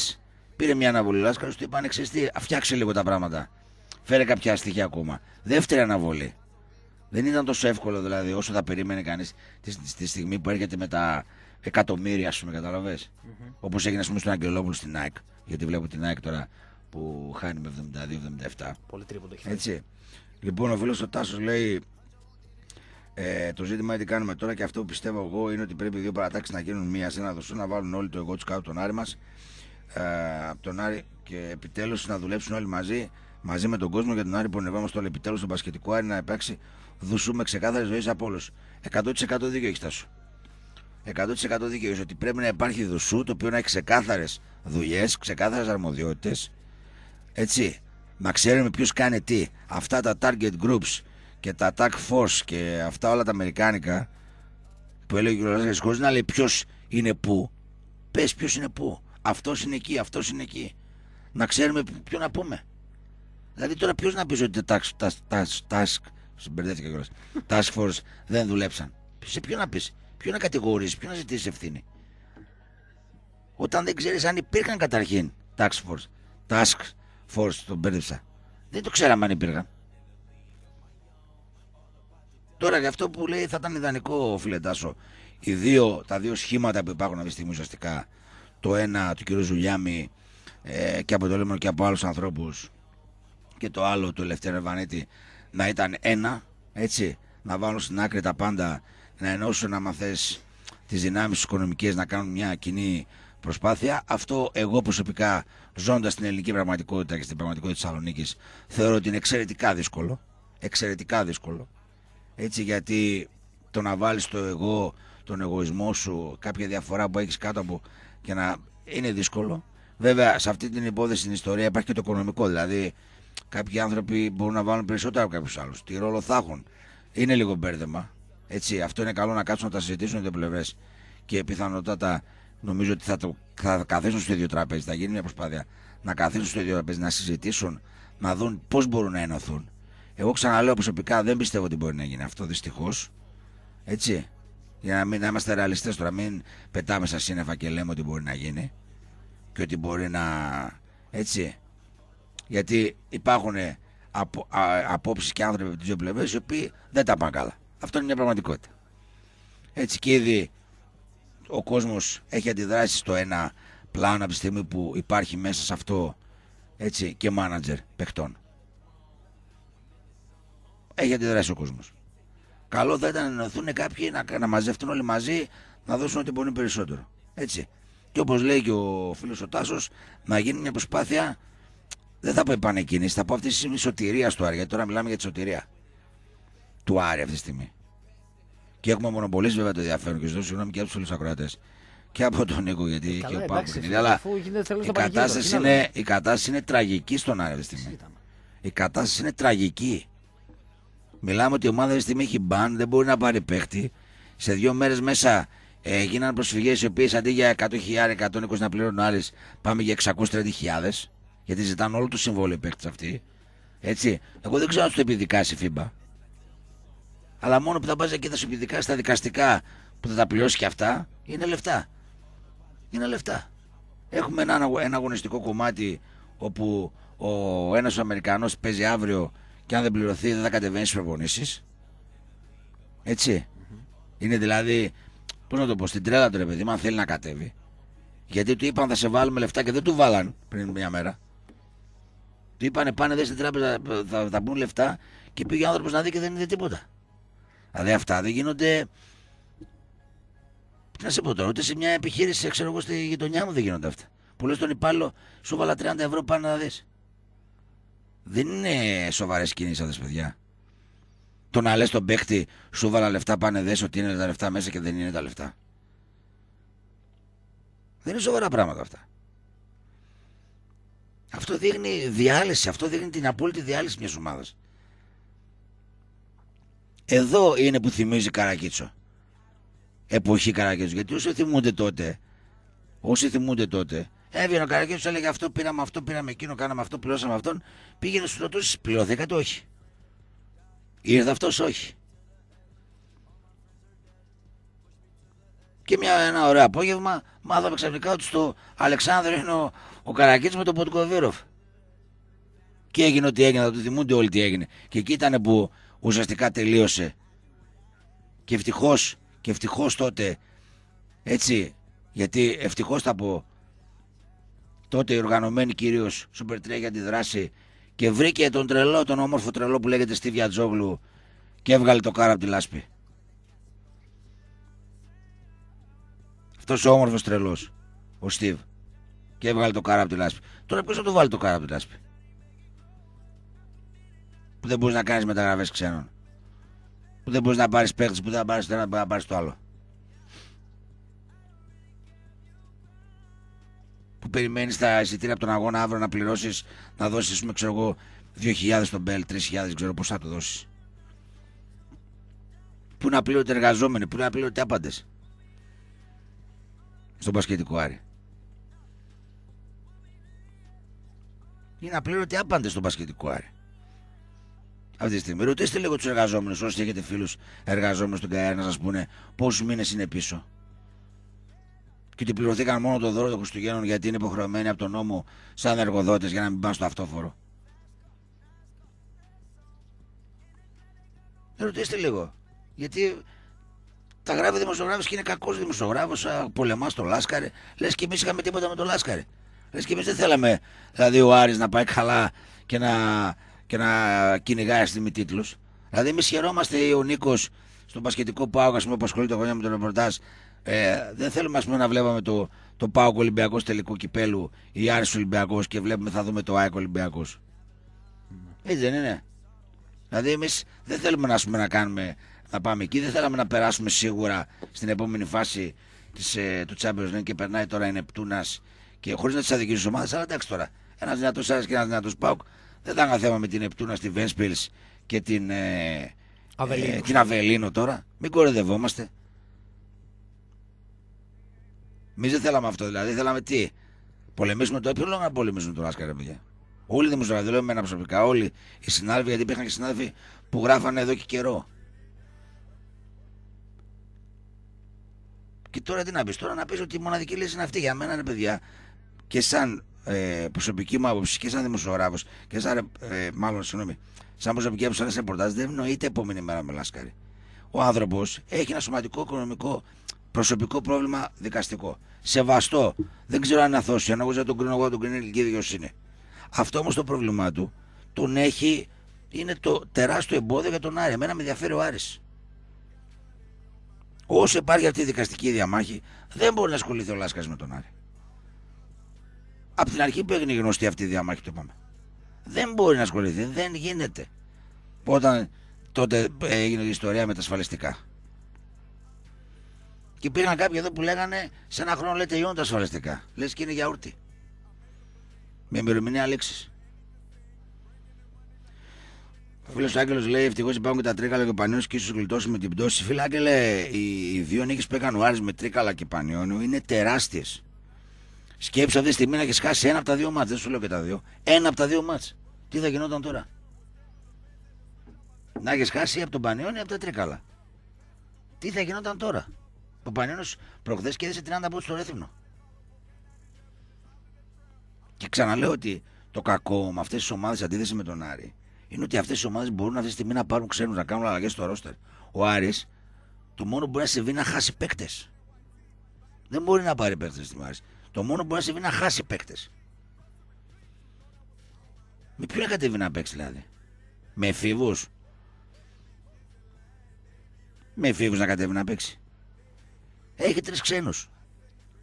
Πήρε μια αναβολή ο Λάσκαρης, του είπαν εξαιστή, φτιάξε λίγο τα πράγματα. Φέρε κάποια στοιχεία ακόμα. Δεύτερη αναβολή. Δεν ήταν τόσο εύκολο δηλαδή όσο θα περίμενε κανείς τη, στιγμή που έρχεται με τα εκατομμύρια, ας πούμε, καταλαβέ. Mm-hmm. Όπως έγινε, ας πούμε, στον Αγγελόπουλο στην ΑΕΚ. Γιατί βλέπω την ΑΕΚ τώρα που χάνει με 72-77. Πολύ τρίποντο έχει. Έτσι. Λοιπόν, ο φίλος ο Τάσος λέει. Ε, το ζήτημα είναι τι κάνουμε τώρα και αυτό που πιστεύω εγώ είναι ότι πρέπει δύο παρατάξεις να γίνουν μία σε ένα να βάλουν όλοι το εγώ τους κάτω τον Άρη μας. Ε, τον Άρη και επιτέλους να δουλέψουν όλοι μαζί, μαζί με τον κόσμο για τον Άρη που ανεβάμε στο επιτέλου στον Πασχετικό Άρη να υπάρξει δουσούμε ξεκάθαρες ζωές από όλους. 100% δίκαιο έχει σου. 100% δίκαιο ότι πρέπει να υπάρχει δουσού το οποίο να έχει ξεκάθαρες δουλειές, ξεκάθαρες αρμοδιότητες. Έτσι. Να ξέρουμε ποιος κάνει τι. Αυτά τα target groups και τα attack force και αυτά όλα τα αμερικάνικα που έλεγε ο Λαζάρη χωρίς να λέει ποιος είναι πού. Πες ποιος είναι πού. Αυτός είναι εκεί, αυτός είναι εκεί. Να ξέρουμε ποιο να πούμε. Δηλαδή τώρα ποιος να πει ότι τα task, task Τασκ κιόλας. Task force δεν δουλέψαν. Σε ποιο να πεις, ποιο να κατηγορήσεις, ποιο να ζητήσεις ευθύνη. Όταν δεν ξέρεις αν υπήρχαν καταρχήν task force, task force, τον μπέρδεψα. Δεν το ξέραμε αν υπήρχαν. Τώρα για αυτό που λέει θα ήταν ιδανικό, φίλε Τάσο, οι δύο, τα δύο σχήματα που υπάρχουν αυτή τη στιγμή ουσιαστικά, το ένα του κ. Ζουλιάμι ε, και από το Λίμον και από άλλους ανθρώπους και το άλλο του ελευθερία. Βανέτη να ήταν ένα, έτσι, να βάλουν στην άκρη τα πάντα, να ενώσουν άμα θες τις δυνάμεις τις οικονομικές, να κάνουν μια κοινή προσπάθεια. Αυτό εγώ προσωπικά ζώντας στην ελληνική πραγματικότητα και στην πραγματικότητα της Θεσσαλονίκης, θεωρώ ότι είναι εξαιρετικά δύσκολο. Εξαιρετικά δύσκολο. Έτσι γιατί το να βάλεις το εγώ, τον εγωισμό σου, κάποια διαφορά που έχεις κάτω από και να είναι δύσκολο. Βέβαια σε αυτή την υπόθεση στην ιστορία υπάρχει και το οικονομικό δηλαδή Κάποιοι άνθρωποι μπορούν να βάλουν περισσότερα από κάποιους άλλους. Τι ρόλο θα έχουν. Είναι λίγο μπέρδεμα. Έτσι, αυτό είναι καλό να κάτσουν να τα συζητήσουν οι δύο πλευρέ. Και πιθανότατα νομίζω ότι θα, το, θα καθίσουν στο ίδιο τραπέζι. Θα γίνει μια προσπάθεια να καθίσουν στο ίδιο τραπέζι, να συζητήσουν, να δουν πώς μπορούν να ενωθούν. Εγώ ξαναλέω προσωπικά δεν πιστεύω ότι μπορεί να γίνει αυτό δυστυχώς. Έτσι. Για να, μην, να είμαστε ρεαλιστές τώρα, μην πετάμε στα σύννεφα και λέμε ότι μπορεί να γίνει και ότι μπορεί να. Έτσι. Γιατί υπάρχουν απο, απόψεις και άνθρωποι από τις δύο πλευρές οι οποίοι δεν τα πάνε καλά. Αυτό είναι μια πραγματικότητα. Έτσι και ήδη ο κόσμος έχει αντιδράσει στο ένα πλάνο από τη στιγμή που υπάρχει μέσα σε αυτό έτσι, και μάνατζερ παιχτών. Έχει αντιδράσει ο κόσμος. Καλό θα ήταν να ενωθούν κάποιοι να, να μαζευτούν όλοι μαζί να δώσουν ό,τι μπορεί περισσότερο. Έτσι. Και όπως λέει και ο φίλος ο Τάσος, να γίνει μια προσπάθεια δεν θα πω επανεκκίνηση, θα πω αυτή της σωτηρίας του Άρη. Γιατί τώρα μιλάμε για τη σωτηρία του Άρη αυτή τη στιγμή. Και έχουμε μονοπολίσει βέβαια το ενδιαφέρον και ζητώ συγγνώμη και από τους ακροατές. Και από τον Νίκο, γιατί ε, και ο Πάπου είναι. Αλλά η κατάσταση είναι, η κατάσταση είναι τραγική στον Άρη αυτή τη στιγμή. Η κατάσταση είναι τραγική. Μιλάμε ότι η ομάδα αυτή τη στιγμή έχει μπαν, δεν μπορεί να πάρει παίχτη. Σε δύο μέρες μέσα ε, έγιναν προσφυγές οι οποίες αντί για 100.000, 120 να πληρώνουν άλλε, πάμε για 630.000. Γιατί ζητάνε όλο το συμβόλαιο παίκτη αυτή. Έτσι. Εγώ δεν ξέρω αν σου το επιδικάσει η FIBA. Αλλά μόνο που θα πας εκεί θα σου επιδικάσει τα δικαστικά που θα τα πληρώσεις και αυτά είναι λεφτά. Είναι λεφτά. Έχουμε ένα, ένα αγωνιστικό κομμάτι όπου ο ένας Αμερικανός παίζει αύριο και αν δεν πληρωθεί δεν θα κατεβαίνει στις προπονήσεις. Είναι δηλαδή. Πώς να το πω, στην τρέλα του ρε παιδί αν θέλει να κατέβει. Γιατί του είπαν θα σε βάλουμε λεφτά και δεν του βάλαν πριν μια μέρα. Του είπανε πάνε δες στην τράπεζα, θα, θα μπουν λεφτά και πήγε ο άνθρωπος να δει και δεν είδε τίποτα. Δηλαδή αυτά δεν γίνονται. Τι να σε πω τώρα, ούτε σε μια επιχείρηση, ξέρω εγώ, στη γειτονιά μου δεν γίνονται αυτά. Που λες τον υπάλληλο, σου βάλα 30 ευρώ πάνε να δεις. Δεν είναι σοβαρές κινήσεις αυτές, παιδιά. Το να λες τον παίχτη, σου βάλα λεφτά πάνε δες ότι είναι τα λεφτά μέσα και δεν είναι τα λεφτά. Δεν είναι σοβαρά πράγματα αυτά. Αυτό δείχνει διάλυση, αυτό δείχνει την απόλυτη διάλυση μιας ομάδας. Εδώ είναι που θυμίζει Καρακίτσο. Εποχή Καρακίτσο. Γιατί όσοι θυμούνται τότε, όσοι θυμούνται τότε, έβγαινε ο Καρακίτσος, έλεγε αυτό πήραμε, αυτό πήραμε, εκείνο κάναμε, αυτό πληρώσαμε αυτόν. Πήγαινε στου ρωτούσε, το όχι. Ήρθε αυτός όχι. Και μια, ένα ωραίο απόγευμα μάθαμε ξαφνικά ότι στο Αλεξάνδρου είναι ο, ο με τον Ποτκοβίροφ. Και έγινε ό,τι έγινε, θα το θυμούνται όλοι τι έγινε. Και εκεί ήταν που ουσιαστικά τελείωσε. Και ευτυχώς, και ευτυχώς τότε, έτσι, γιατί ευτυχώς θα πω, τότε η οργανωμένη κυρίως Σούπερ για δράση και βρήκε τον τρελό, τον όμορφο τρελό που λέγεται Στίβια Τζόγλου και έβγαλε το κάρα από τη λάσπη. Αυτός ο όμορφος τρελός. Ο Στίβ. Και έβγαλε το κάρα από τη λάσπη. Τώρα ποιος θα του βάλει το κάρα από τη λάσπη. Που δεν μπορείς να κάνεις μεταγραφές ξένων. Που δεν μπορείς να πάρεις παίχτη, που δεν θα πάρεις το ένα, που θα πάρεις το άλλο. Που περιμένεις τα εισιτήρια από τον αγώνα αύριο να πληρώσεις, να δώσεις, ας πούμε, ξέρω εγώ, 2.000 στον Μπέλ, 3.000, ξέρω πώς θα το δώσεις. Πού να πλήρωτε εργαζόμενοι, πού να πληρωτε άπαντες στον Πασχετικό Άρη. Είναι απλήρωτοι άπαντε στον Πασχετικό Άρη. Αυτή τη στιγμή ρωτήστε λίγο τους εργαζόμενους, όσοι έχετε φίλους εργαζόμενους στον ΚΑΕ, να σας πούνε πόσους μήνες είναι πίσω. Και ότι πληρωθήκαν μόνο το δώρο των Χριστουγέννων γιατί είναι υποχρεωμένοι από τον νόμο σαν εργοδότες για να μην πάνε στο αυτόφορο. Ρωτήστε λίγο. Γιατί τα γράφει δημοσιογράφος και είναι κακός δημοσιογράφος. Πολεμά το Λάσκαρε. Λες και εμείς είχαμε τίποτα με το Λάσκαρε. Λες και εμείς δεν θέλαμε δηλαδή ο Άρης να πάει καλά και να, και να κυνηγάει αστυμή τίτλους. Δηλαδή εμείς χαιρόμαστε ο Νίκος στον πασχετικό Πάοκ που ασχολείται χρόνια με τον ρεπορτάζ. Ε, δεν θέλουμε ας πούμε, να βλέπαμε το, το Πάοκ Ολυμπιακός τελικό κυπέλου ή Άρης Ολυμπιακός και βλέπουμε θα δούμε το ΑΕΚ Ολυμπιακός. Ναι. Έτσι δεν είναι. Δηλαδή εμείς δεν θέλουμε να, πούμε, να κάνουμε να πάμε εκεί. Δεν θέλαμε να περάσουμε σίγουρα στην επόμενη φάση της, ε, του Champions League και περνάει τώρα η Νεπτούνας και χωρίς να τις αδικήσεις ομάδες. Αλλά εντάξει τώρα, ένας δυνατός Άρη και ένας δυνατός Πάουκ δεν θα είχαν θέμα με την Νεπτούνα, τη Βένσπιλ και την, ε, ε, την Αβελίνο τώρα. Μην κοροϊδευόμαστε. Εμείς δεν θέλαμε αυτό δηλαδή. Θέλαμε τι. Πολεμήσουμε το έπειρο να πολεμήσουμε τον Άσκαρα, παιδιά. Όλοι οι δημοσιογράφοι, δεν λέω εμένα προσωπικά, όλοι οι συνάδελφοι, γιατί υπήρχαν και συνάδελφοι που γράφανε εδώ και καιρό. Και τώρα τι να πεις, τώρα να πεις ότι η μοναδική λύση είναι αυτή για μένα, ρε παιδιά. Και σαν ε, προσωπική μου άποψη και σαν δημοσιογράφος και σαν. Ε, μάλλον, συγγνώμη, σαν προσωπική άποψη, σαν σε πορτάζ, δεν ευνοείται επόμενη μέρα με λάσκαρη. Ο άνθρωπος έχει ένα σωματικό, οικονομικό, προσωπικό πρόβλημα δικαστικό. Σεβαστό. Δεν ξέρω αν είναι αθώο αν εγώ δεν τον κρίνω, εγώ τον κρίνω ηλική δικαιοσύνη. Αυτό όμως το πρόβλημά του τον έχει. Είναι το τεράστιο εμπόδιο για τον Άρη. Εμένα με ενδιαφέρει ο Άρης. Όσο υπάρχει αυτή η δικαστική διαμάχη, δεν μπορεί να ασχοληθεί ο Λάσκας με τον Άρη. Από την αρχή που έγινε γνωστή αυτή η διαμάχη το είπαμε. Δεν μπορεί να ασχοληθεί, δεν γίνεται. Όταν τότε ε, έγινε η ιστορία με τα ασφαλιστικά. Και υπήρχαν κάποιοι εδώ που λέγανε σε ένα χρόνο λέει τελειώνουν τα ασφαλιστικά. Λες και είναι γιαούρτι. Με ημερομηνία λήξης. Ο φίλος Άγγελος λέει: Ευτυχώς υπάρχουν και τα τρίκαλα και ο Πανιόνιος και ίσως με την πτώση. Φίλε Άγγελε, οι, δύο νίκες που έκανε ο Άρης με τρίκαλα και Πανιόνιο είναι τεράστιες. Σκέψα αυτή τη στιγμή να έχεις χάσει ένα από τα δύο μάτς. Δεν σου λέω και τα δύο. Ένα από τα δύο μάτς. Τι θα γινόταν τώρα. Να έχεις χάσει από τον Πανιόνιο ή από τα τρίκαλα. Τι θα γινόταν τώρα. Ο Πανιόνιος προχθές κέρδισε 30 πόντους στο Ρέθυμνο. Και ξαναλέω ότι το κακό με αυτές τις ομάδες αντίθεση με τον Άρη είναι ότι αυτές οι ομάδες μπορούν αυτή τη στιγμή να πάρουν ξένους, να κάνουν αλλαγές στο ρόστερ. Ο Άρης, το μόνο που μπορεί να συμβεί είναι να χάσει παίκτες. Δεν μπορεί να πάρει παίκτες στην Άρη. Το μόνο που μπορεί να συμβεί είναι να χάσει παίκτες. Με ποιον κατέβει να παίξει δηλαδή. Με εφήβου. Με εφήβου να κατέβει να παίξει. Έχει τρεις ξένους.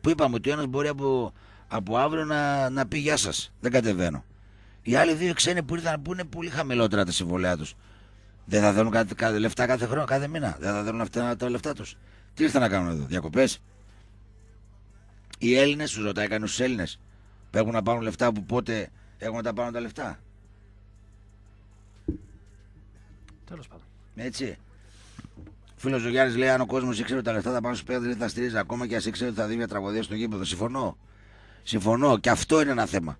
Που είπαμε ότι ο ένας μπορεί από, από αύριο να, να πει γεια σας. Δεν κατεβαίνω. Οι άλλοι δύο ξένοι που ήρθαν που είναι πολύ χαμηλότερα τα συμβολέα τους. Δεν θα δίνουν κάθε, λεφτά κάθε χρόνο, κάθε μήνα. Δεν θα δίνουν αυτά τα λεφτά τους. Τι ήρθαν να κάνουν εδώ, διακοπές. Οι Έλληνες, σου ρωτάει κανείς του Έλληνε, που έχουν να πάρουν λεφτά που πότε έχουν να τα πάρουν τα λεφτά. Τέλος πάντων. Έτσι. Φίλος ο Γιάννη λέει: Αν ο κόσμος ήξερε τα λεφτά θα πάνε στους παίδε, δεν θα στηρίζει ακόμα και ας ήξερε ότι θα δει μια τραγωδία στο γήπεδο. Συμφωνώ. Συμφωνώ. Και αυτό είναι ένα θέμα.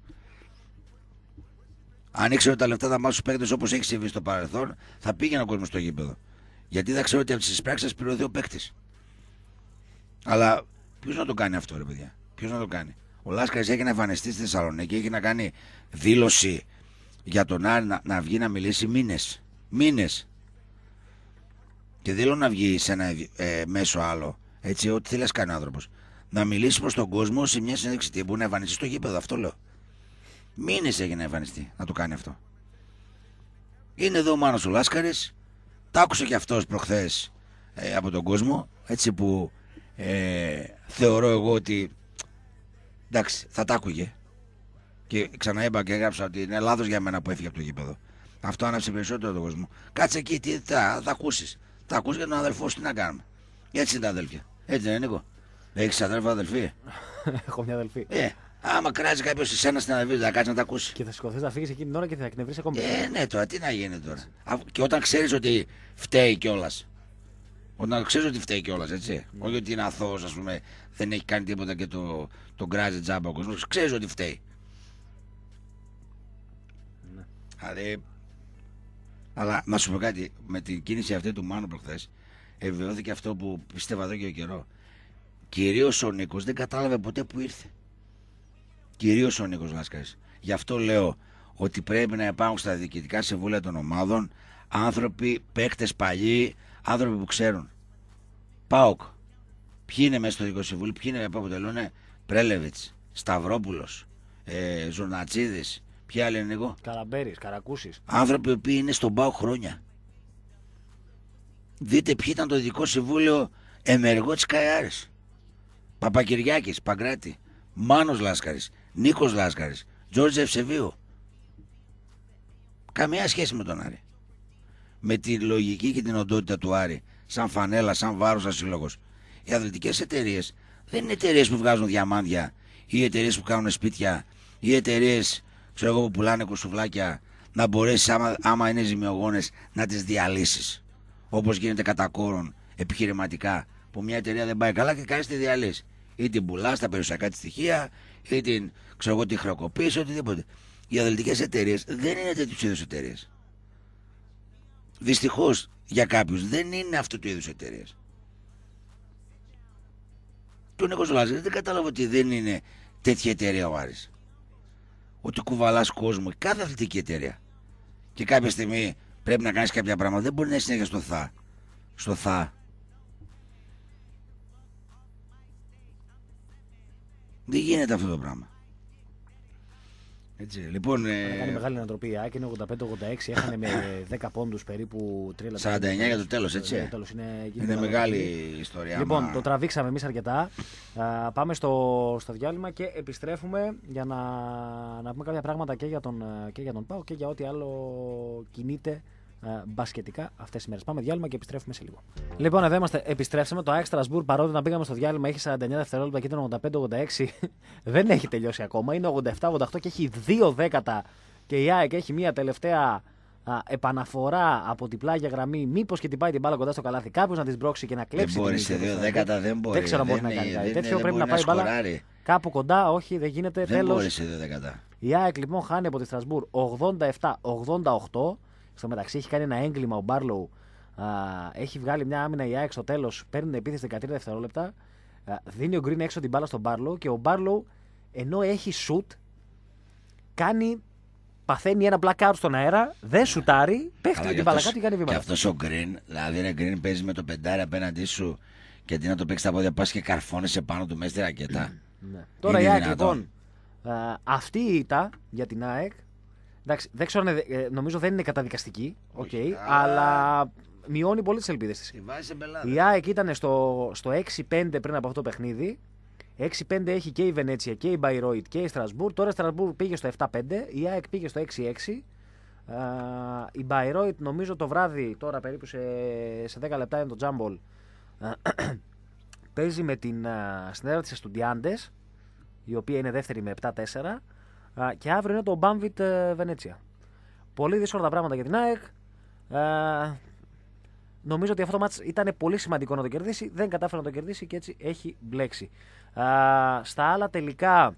Αν ότι τα λεφτά θα μάθω στου παίκτες όπως έχει συμβεί στο παρελθόν, θα πήγαινε ο κόσμος στο γήπεδο. Γιατί θα ξέρω ότι από τις πράξεις θα πληρωθεί ο παίκτης. Αλλά ποιος να το κάνει αυτό, ρε παιδιά. Ποιος να το κάνει. Ο Λάσκαρης έχει να εμφανιστεί στη Θεσσαλονίκη, έχει να κάνει δήλωση για τον Άρη να, να βγει να μιλήσει μήνες. Μήνες. Και δήλω να βγει σε ένα ε, μέσο άλλο. Έτσι, ό,τι θέλει κάνει άνθρωπος. Να μιλήσει προς τον κόσμο σε μια συνέντευξη τύπου, να εμφανιστεί στο γήπεδο. Αυτό λέω. Μήνες έγινε να εμφανιστεί να το κάνει αυτό. Είναι εδώ ο Μάνος ο Λάσκαρης. Τ' άκουσε και αυτός προχθές ε, από τον κόσμο. Έτσι που ε, θεωρώ εγώ ότι. Εντάξει, θα τα άκουγε. Και ξαναέμπα και έγραψα ότι είναι λάθος για μένα που έφυγε από το γήπεδο. Αυτό άναψε περισσότερο τον κόσμο. Κάτσε εκεί, τι θα, θα ακούσεις. Θα ακούσει για τον αδελφό σου, τι να κάνουμε. Έτσι είναι τα αδέλφια. Έτσι δεν είναι, Νίκο. Έχεις αδελφό αδελφή. (laughs) Έχω μια αδελφή. Ε. Άμα κράζει κάποιος σε σένα στην αναβίωση, θα κάτσει να τα ακούσει. Και θα σηκωθείς να φύγεις εκείνη την ώρα και θα εκνευρίσει ακόμα περισσότερο. Ε, ναι, τώρα τι να γίνει τώρα. Και όταν ξέρεις ότι φταίει κιόλας. Όταν ξέρεις ότι φταίει κιόλας, έτσι. Ναι. Όχι ότι είναι αθώος, ας πούμε, δεν έχει κάνει τίποτα και το, το κράζει τζάμπα ο κόσμος. Ξέρεις ότι φταίει. Mm. Δηλαδή. Αλλά να σου πω κάτι, με την κίνηση αυτή του Μάνου προχθές, επιβεβαιώθηκε αυτό που πιστεύω εδώ και καιρό. Κυρίως ο Νίκος δεν κατάλαβε ποτέ που ήρθε κυρίως ο Νίκος Λάσκα. Γι' αυτό λέω ότι πρέπει να υπάρχουν στα διοικητικά συμβούλια των ομάδων άνθρωποι, παίχτε παλιοί, άνθρωποι που ξέρουν. Πάοκ. Ποιοι είναι μέσα στο δικό συμβούλιο, ποιοι είναι που αποτελούν Πρέλεβιτ, Σταυρόπουλος, ε, Ζουρνατσίδης. Ποιοι άλλοι είναι εγώ. Καλαμπέρι, Καρακούσης. Άνθρωποι που είναι στον Πάοκ χρόνια. Δείτε ποιοι ήταν το δικό συμβούλιο εμεργό της Καϊάρης. Παπακυριάκης, Παγκράτη, Μάνος Λάσκαρης, Νίκος Λάσκαρης, Τζόρτζ Ευσεβίου. Καμία σχέση με τον Άρη. Με τη λογική και την οντότητα του Άρη, σαν φανέλα, σαν βάρος, σαν σύλλογος. Οι αθλητικές εταιρείες δεν είναι εταιρείες που βγάζουν διαμάντια ή εταιρείες που κάνουν σπίτια ή εταιρείες που πουλάνε κουσουβλάκια να μπορέσεις άμα, άμα είναι ζημιογόνες να τις διαλύσεις. Όπως γίνεται κατά κόρον επιχειρηματικά που μια εταιρεία δεν πάει καλά και κάνει τη διαλύση. Ή την πουλάς τα περιουσιακά της στοιχεία ή την, ξέρω εγώ, την οτιδήποτε. Οι αθλητικές εταιρείες δεν είναι τέτοιους είδους εταιρείες. Δυστυχώς για κάποιους δεν είναι αυτού του είδους εταιρείες. Του Νίκο δηλαδή, δεν κατάλαβα ότι δεν είναι τέτοια εταιρεία ο Άρης. Ότι κουβαλάς κόσμο, κάθε αθλητική εταιρεία. Και κάποια στιγμή πρέπει να κάνεις κάποια πράγματα. Δεν μπορεί να συνέχεια στο θα. Στο θα. Δεν γίνεται αυτό το πράγμα. Έτσι, λοιπόν, ε... Κάνει μεγάλη ανατροπή. Άκη είναι 85-86, έχανε με 10 (laughs) πόντους περίπου 3 49 για το τέλος, έτσι. τέλος είναι, μεγάλη ιστορία. Λοιπόν, το τραβήξαμε εμείς αρκετά. Α, πάμε στο, στο διάλειμμα και επιστρέφουμε για να, να πούμε κάποια πράγματα και για τον, ε, και για τον Πάο και για ό,τι άλλο κινείται ε, μπασκετικά αυτέ τι μέρες. Πάμε διάλειμμα και επιστρέφουμε σε λίγο. Λοιπόν, εδώ είμαστε. Επιστρέψαμε. Το ΑΕΚ Σμπουρ. παρότι να πήγαμε στο διάλειμμα έχει 49 δευτερόλεπτα και ήταν 85-86. (laughs) δεν έχει τελειώσει ακόμα. Είναι 87-88 και έχει 2 δέκατα. Και η ΑΕΚ έχει μια τελευταία επαναφορά από την πλάγια γραμμή. Μήπως και την πάει την μπάλα κοντά στο καλάθι. Κάποιος να την μπρόξει και να κλέψει. Δεν μπορεί σε 2 δέκατα, δεν μπορεί. Δεν ξέρω αν μπορεί να κάνει κάτι τέτοιο. Πρέπει να πάει μπάλα. Κάπου κοντά, όχι, δεν γίνεται. Δεν μπορεί σε 2 δέκατα. Η ΑΕΚ λοιπόν χάνει από τη Στρασβούρ 87-88. Στο μεταξύ έχει κάνει ένα έγκλημα ο Μπάρλοου. Α, έχει βγάλει μια άμυνα η ΑΕΚ στο τέλος, παίρνει την επίθεση 13 δευτερόλεπτα. Α, δίνει ο Γκριν έξω την μπάλα στον Μπάρλοου και ο Μπάρλοου ενώ έχει σουτ, κάνει. Παθαίνει ένα ένα blackout στον αέρα, δεν σουτάρει, πέφτει την μπάλα κάτω και κάνει βήματα. Και αυτός ο Γκριν, δηλαδή είναι Γκριν, παίζει με το πεντάρι απέναντί σου και αντί να το παίξεις τα πόδια, πας και καρφώνεσαι πάνω του μέσα στη ρακέτα. Ναι. Τώρα η ΑΕΚ λοιπόν, αυτή η ήττα για την ΑΕΚ Εντάξει, δεν ξέρω, ε, νομίζω δεν είναι καταδικαστική, okay, αλλά μειώνει πολύ τις ελπίδες της. Η ΑΕΚ ήταν στο, στο 6-5 πριν από αυτό το παιχνίδι. 6-5 έχει και η Βενέτσια και η Μπαϊρόιτ και η Στρασβούρ. Τώρα η Στρασβούρ πήγε στο 7-5, η ΑΕΚ πήγε στο 6-6. η Bayreuth νομίζω το βράδυ, τώρα περίπου σε, 10 λεπτά είναι το τζάμπολ, (clears throat) παίζει με την συνέδρα της Εστουντιάντες, η οποία είναι δεύτερη με 7-4 και αύριο είναι το Μπάμβιτ Βενέτσια. Πολύ δύσκολα τα πράγματα για την ΑΕΚ. νομίζω ότι αυτό το μάτς ήταν πολύ σημαντικό να το κερδίσει. Δεν κατάφερε να το κερδίσει και έτσι έχει μπλέξει. στα άλλα τελικά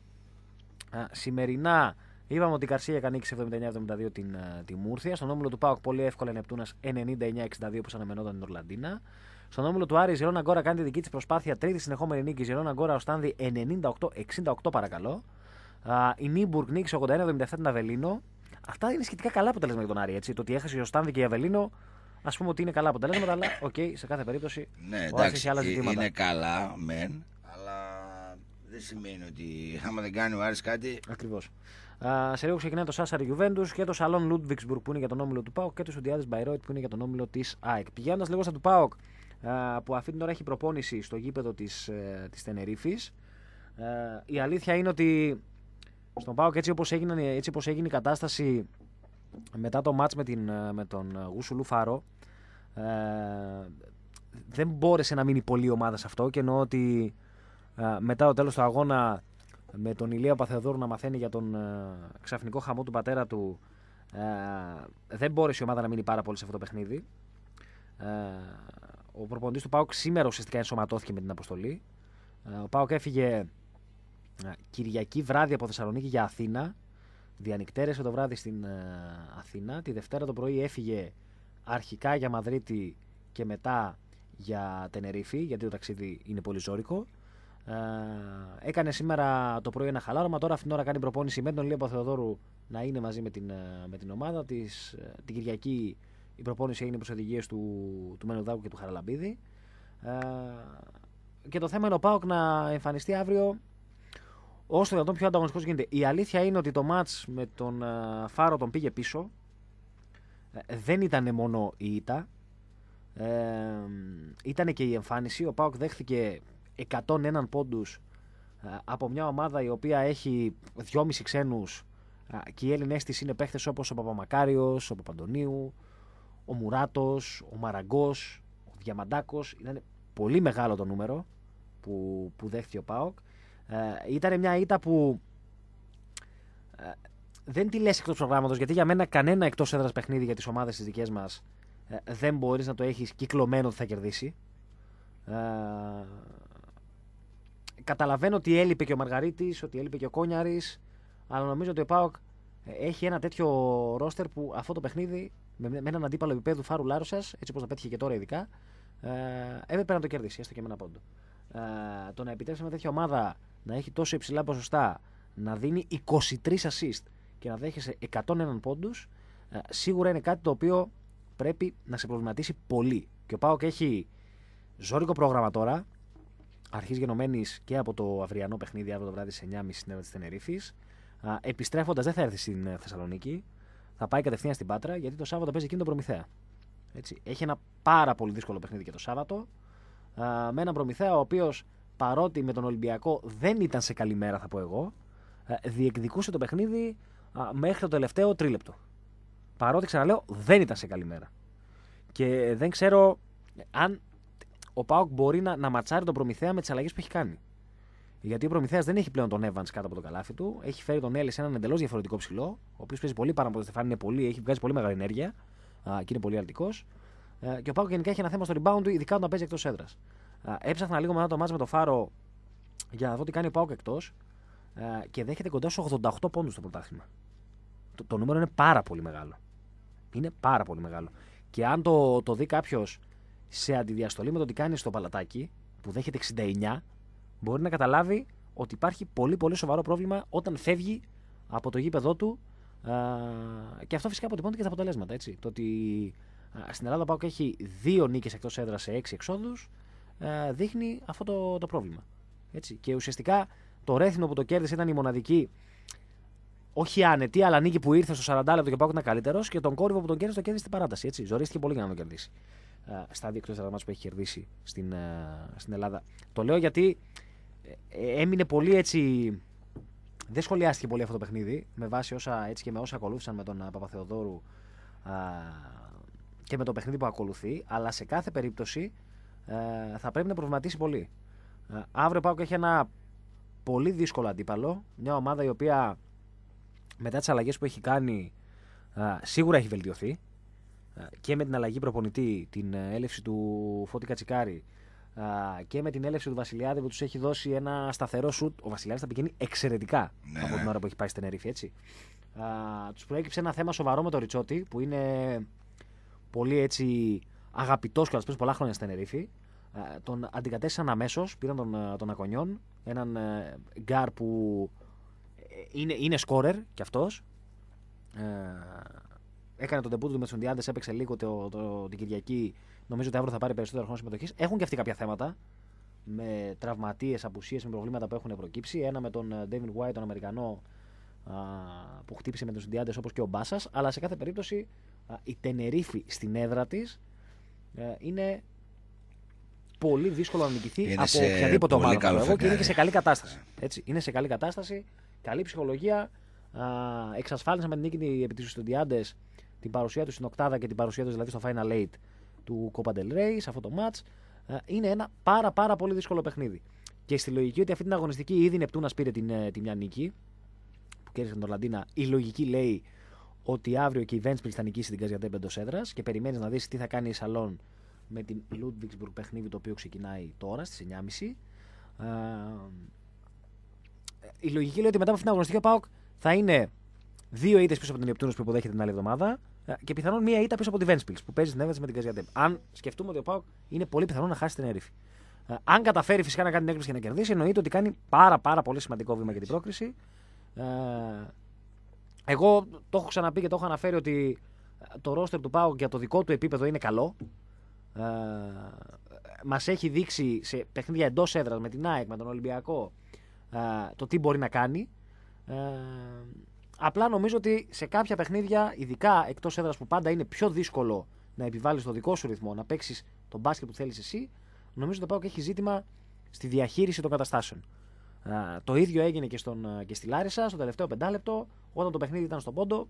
σημερινά Είπαμε ότι η καρσια εκανε κανήκησε 79-72 την, την Μούρθια. Στον όμιλο του Πάοκ πολύ εύκολα εύκολα Νεπτούνα 99-62 όπως αναμενόταν η Ορλαντίνα. Στον όμιλο του Άρη, Ζερόνα Γκόρα κάνει τη δική της προσπάθεια. Τρίτη συνεχόμενη νίκη. Ζερόνα Γκόρα ο 98 98-68 παρακαλώ η νιμπουργκ νίκης νίκησε 81-77 την Αβελίνο. Αυτά είναι σχετικά καλά αποτελέσματα για τον Άρη. Έτσι. Το ότι έχασε ο Στάνδη και η Αβελίνο, ας πούμε ότι είναι καλά αποτελέσματα, αλλά οκ, okay, σε κάθε περίπτωση. Ναι, εντάξει, έχει άλλα ε, ζητήματα. είναι καλά, μεν, αλλά δεν σημαίνει ότι άμα δεν κάνει ο Άρης κάτι. Ακριβώς. Σε λίγο ξεκινάει το Σάσαρη Γιουβέντους και το Σαλόν Λούντβιξμπουργκ που είναι για τον όμιλο του ΠΑΟΚ και το Σουντιάδης Μπαϊρόιτ που είναι για τον όμιλο της ΑΕΚ. Πηγαίνοντας λίγο στα του ΠΑΟΚ που αυτή την ώρα έχει προπόνηση στο γήπεδο της ε, Τενερίφη. Η αλήθεια είναι ότι στον Πάοκ έτσι όπως, έγινε, έτσι όπως έγινε η κατάσταση μετά το μάτς με, την, ε, με τον Γουσουλού ε, Φάρο ε, δεν μπόρεσε να μείνει πολύ ομάδα σε αυτό και εννοώ ότι ε, μετά το τέλος του αγώνα με τον Ηλία Παθεδόρου να μαθαίνει για τον ξαφνικό χαμό του πατέρα του δεν μπόρεσε η ομάδα να μείνει πάρα πολύ σε αυτό το παιχνίδι ο προπονητής του ΠΑΟΚ σήμερα ουσιαστικά ενσωματώθηκε με την αποστολή ο ΠΑΟΚ έφυγε Κυριακή βράδυ από Θεσσαλονίκη για Αθήνα. Διανυκτέρεσε το βράδυ στην ε, Αθήνα. Τη Δευτέρα το πρωί έφυγε αρχικά για Μαδρίτη και μετά για Τενερίφη, γιατί το ταξίδι είναι πολύ ζώρικο. Ε, έκανε σήμερα το πρωί ένα χαλάρωμα. Τώρα αυτήν την ώρα κάνει προπόνηση με τον Λίμπα Θεοδόρου να είναι μαζί με την, ε, με την ομάδα της. Την Κυριακή η προπόνηση έγινε προς οδηγίες του, του Μενουδάκου και του Χαραλαμπίδη. και το θέμα είναι ο Πάοκ να εμφανιστεί αύριο όσο το δυνατόν πιο ανταγωνιστικός γίνεται. Η αλήθεια είναι ότι το match με τον ε, Φάρο τον πήγε πίσω. Ε, δεν ήταν μόνο η ήττα. Ε, ήταν και η εμφάνιση. Ο Πάοκ δέχθηκε 101 πόντους ε, από μια ομάδα η οποία έχει 2,5 ξένου και οι Έλληνε τη είναι παίχτες όπως ο Παπαμακάριος, ο Παπαντονίου, ο Μουράτος, ο Μαραγκός, ο Διαμαντάκος. Είναι πολύ μεγάλο το νούμερο που, που δέχτηκε ο Πάοκ. Ε, ήταν μια ήττα που ε, δεν τη λες εκτός προγράμματος, γιατί για μένα κανένα εκτός έδρας παιχνίδι για τις ομάδες τις δικές μας ε, δεν μπορείς να το έχεις κυκλωμένο ότι θα κερδίσει. Ε, καταλαβαίνω ότι έλειπε και ο Μαργαρίτης, ότι έλειπε και ο Κόνιαρης, αλλά νομίζω ότι ο ΠΑΟΚ ε, έχει ένα τέτοιο ρόστερ που αυτό το παιχνίδι με, με έναν αντίπαλο επίπεδου Φάρου λάρωσα, έτσι όπως το πέτυχε και τώρα ειδικά, ε, έπρεπε να το κερδίσει, έστω και με ένα πόντο. Ε, το να επιτρέψουμε τέτοια ομάδα να έχει τόσο υψηλά ποσοστά, να δίνει 23 assist και να δέχεσαι 101 πόντους, ε, σίγουρα είναι κάτι το οποίο πρέπει να σε προβληματίσει πολύ. Και ο Πάοκ έχει ζώρικο πρόγραμμα τώρα, αρχής γενομένης και από το αυριανό παιχνίδι αύριο το βράδυ σε 9.30 στην της Τενερίφης. Επιστρέφοντας δεν θα έρθει στην ε, Θεσσαλονίκη, θα πάει κατευθείαν στην Πάτρα γιατί το Σάββατο παίζει εκείνο τον Προμηθέα. Έτσι. Έχει ένα πάρα πολύ δύσκολο παιχνίδι και το Σάββατο. με έναν Προμηθέα ο οποίος παρότι με τον Ολυμπιακό δεν ήταν σε καλή μέρα, θα πω εγώ, ε, διεκδικούσε το παιχνίδι μέχρι το τελευταίο τρίλεπτο. Παρότι ξαναλέω, δεν ήταν σε καλή μέρα. Και ε, δεν ξέρω ε, αν ο Πάοκ μπορεί να, να ματσάρει τον Προμηθέα με τις αλλαγές που έχει κάνει. Γιατί ο Προμηθέας δεν έχει πλέον τον Εύαν κάτω από το καλάθι του. Έχει φέρει τον Έλλη σε έναν εντελώς διαφορετικό ψηλό, ο οποίος παίζει πολύ πάνω από το Στεφάνι, πολύ, έχει βγάζει πολύ μεγάλη ενέργεια και είναι πολύ αρνητικό. Και ο Πάοκ γενικά έχει ένα θέμα στο rebound του, ειδικά όταν παίζει εκτός έδρας. Έψαχνα λίγο μετά το μάτς με το Φάρο για να δω τι κάνει ο Πάοκ εκτός και δέχεται κοντά στους 88 πόντους το πρωτάθλημα. Το, νούμερο είναι πάρα πολύ μεγάλο. Είναι πάρα πολύ μεγάλο. Και αν το, το δει κάποιος σε αντιδιαστολή με το τι κάνει στο παλατάκι, που δέχεται 69, μπορεί να καταλάβει ότι υπάρχει πολύ πολύ σοβαρό πρόβλημα όταν φεύγει από το γήπεδό του. και αυτό φυσικά αποτυπώνεται και στα αποτελέσματα. Έτσι. Το ότι στην Ελλάδα ο Πάουκ έχει δύο νίκες εκτός έδρας σε έξι εξόδους. Ε, δείχνει αυτό το, το πρόβλημα. Έτσι. Και ουσιαστικά το Ρέθινο που το κέρδισε ήταν η μοναδική, όχι άνετη, αλλά νίκη που ήρθε στο 40 λεπτό και πάω ήταν καλύτερος και τον κόρυβο που τον κέρδισε το κέρδισε στην παράταση. Έτσι. Ζορίστηκε πολύ για να τον κερδίσει. Ε, στα δύο εκτός που έχει κερδίσει στην, ε, στην Ελλάδα. Το λέω γιατί έμεινε πολύ έτσι. Δεν σχολιάστηκε πολύ αυτό το παιχνίδι με βάση όσα έτσι και με όσα ακολούθησαν με τον Παπαθεοδόρου και με το παιχνίδι που ακολουθεί, αλλά σε κάθε περίπτωση ε, θα πρέπει να προβληματίσει πολύ. Ε, αύριο πάω και έχει ένα πολύ δύσκολο αντίπαλο. Μια ομάδα η οποία μετά τις αλλαγές που έχει κάνει ε, σίγουρα έχει βελτιωθεί και με την αλλαγή προπονητή, την έλευση του Φώτη Κατσικάρη και με την έλευση του Βασιλιάδη που τους έχει δώσει ένα σταθερό σουτ. Ο Βασιλιάδης θα πηγαίνει εξαιρετικά ναι, από ναι. την ώρα που έχει πάει στην Ερήφη, έτσι. Τους προέκυψε ένα θέμα σοβαρό με τον Ριτσότη που είναι πολύ έτσι αγαπητός ο πριν πολλά χρόνια στην Τενερίφη. Τον αντικατέστησαν αμέσως, πήραν τον, ε, τον Ακονιόν, έναν ε, γκάρ που ε, είναι, είναι σκόρερ κι αυτός. έκανε τον τεμπούτο του με τους Ντιάντε, έπαιξε λίγο το, το, την Κυριακή. Νομίζω ότι αύριο θα πάρει περισσότερο χρόνο συμμετοχής. Έχουν και αυτοί κάποια θέματα με τραυματίες, απουσίες, με προβλήματα που έχουν προκύψει. Ένα με τον Ντέβιν Γουάι, τον Αμερικανό, που χτύπησε με τους Ντιάντε όπως και ο Μπάσας. Αλλά σε κάθε περίπτωση η Τενερίφη στην έδρα της ε, είναι πολύ δύσκολο να νικηθεί από οποιαδήποτε ομάδα. Εγώ και είναι και σε καλή κατάσταση. Ναι. Έτσι. Είναι σε καλή κατάσταση, καλή ψυχολογία. Α, εξασφάλισα με την νίκη επί τη Ουστοντιάντε την παρουσία τους στην Οκτάδα και την παρουσία τους δηλαδή στο Final Eight του Copa del Rey σε αυτό το match. Ε, είναι ένα πάρα, πάρα πολύ δύσκολο παιχνίδι. Και στη λογική ότι αυτή την αγωνιστική ήδη η Νεπτούνα πήρε την, ε, την μια νίκη που κέρδισε την Ορλαντίνα, η λογική λέει ότι αύριο και η Βέντσπιλ θα νικήσει την Καζιαντέπ εντό έδρας και περιμένεις να δεις τι θα κάνει η Σαλόν με την Λούντβιξμπουργκ παιχνίδι το οποίο ξεκινάει τώρα στις 9.30. Η λογική λέει ότι μετά από αυτήν την αγωνιστική ο Πάοκ θα είναι δύο ήττες πίσω από τον Ιεπτούνο που υποδέχεται την άλλη εβδομάδα και πιθανόν μία ήττα πίσω από τη Βέντσπιλ που παίζει την έδρα με την Καζιαντέπ. Αν σκεφτούμε ότι ο Πάοκ είναι πολύ πιθανό να χάσει την έρηφη. Αν καταφέρει φυσικά να κάνει την έκπληξη και να κερδίσει, εννοείται ότι κάνει πάρα, πάρα πολύ σημαντικό βήμα για την πρόκριση. Εγώ το έχω ξαναπεί και το έχω αναφέρει ότι ε, το ρόστερ του Πάου για το δικό του επίπεδο είναι καλό. Ε, Μας έχει δείξει σε παιχνίδια εντός έδρας με την ΑΕΚ, με τον Ολυμπιακό, ε, το τι μπορεί να κάνει. Ε, απλά νομίζω ότι σε κάποια παιχνίδια, ειδικά εκτός έδρας που πάντα είναι πιο δύσκολο να επιβάλλεις το δικό σου ρυθμό, να παίξεις τον μπάσκετ που θέλεις εσύ, νομίζω ότι το Πάου έχει ζήτημα στη διαχείριση των καταστάσεων. Ε, το ίδιο έγινε και, στον, ε, και στη Λάρισα, στο τελευταίο πεντάλεπτο. Όταν το παιχνίδι ήταν στον πόντο,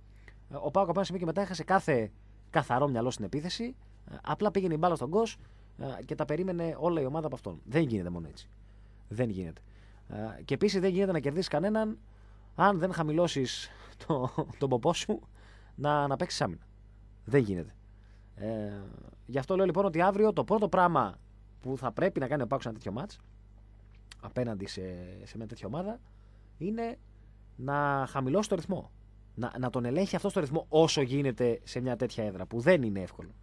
ε, ο Πάοκ από ένα σημείο και μετά έχασε κάθε καθαρό μυαλό στην επίθεση. Ε, απλά πήγαινε η μπάλα στον κόσμο ε, και τα περίμενε όλα η ομάδα από αυτόν. Δεν γίνεται μόνο έτσι. Δεν γίνεται. Και επίσης δεν γίνεται να κερδίσεις κανέναν αν δεν χαμηλώσεις το, τον ποπό σου να, να παίξεις άμυνα. Δεν γίνεται. Ε, γι' αυτό λέω λοιπόν ότι αύριο το πρώτο πράγμα που θα πρέπει να κάνει ο Πάκος ένα τέτοιο μάτς απέναντι σε, σε μια τέτοια ομάδα είναι να χαμηλώσει το ρυθμό. Να, να τον ελέγχει αυτό το ρυθμό όσο γίνεται σε μια τέτοια έδρα που δεν είναι εύκολο.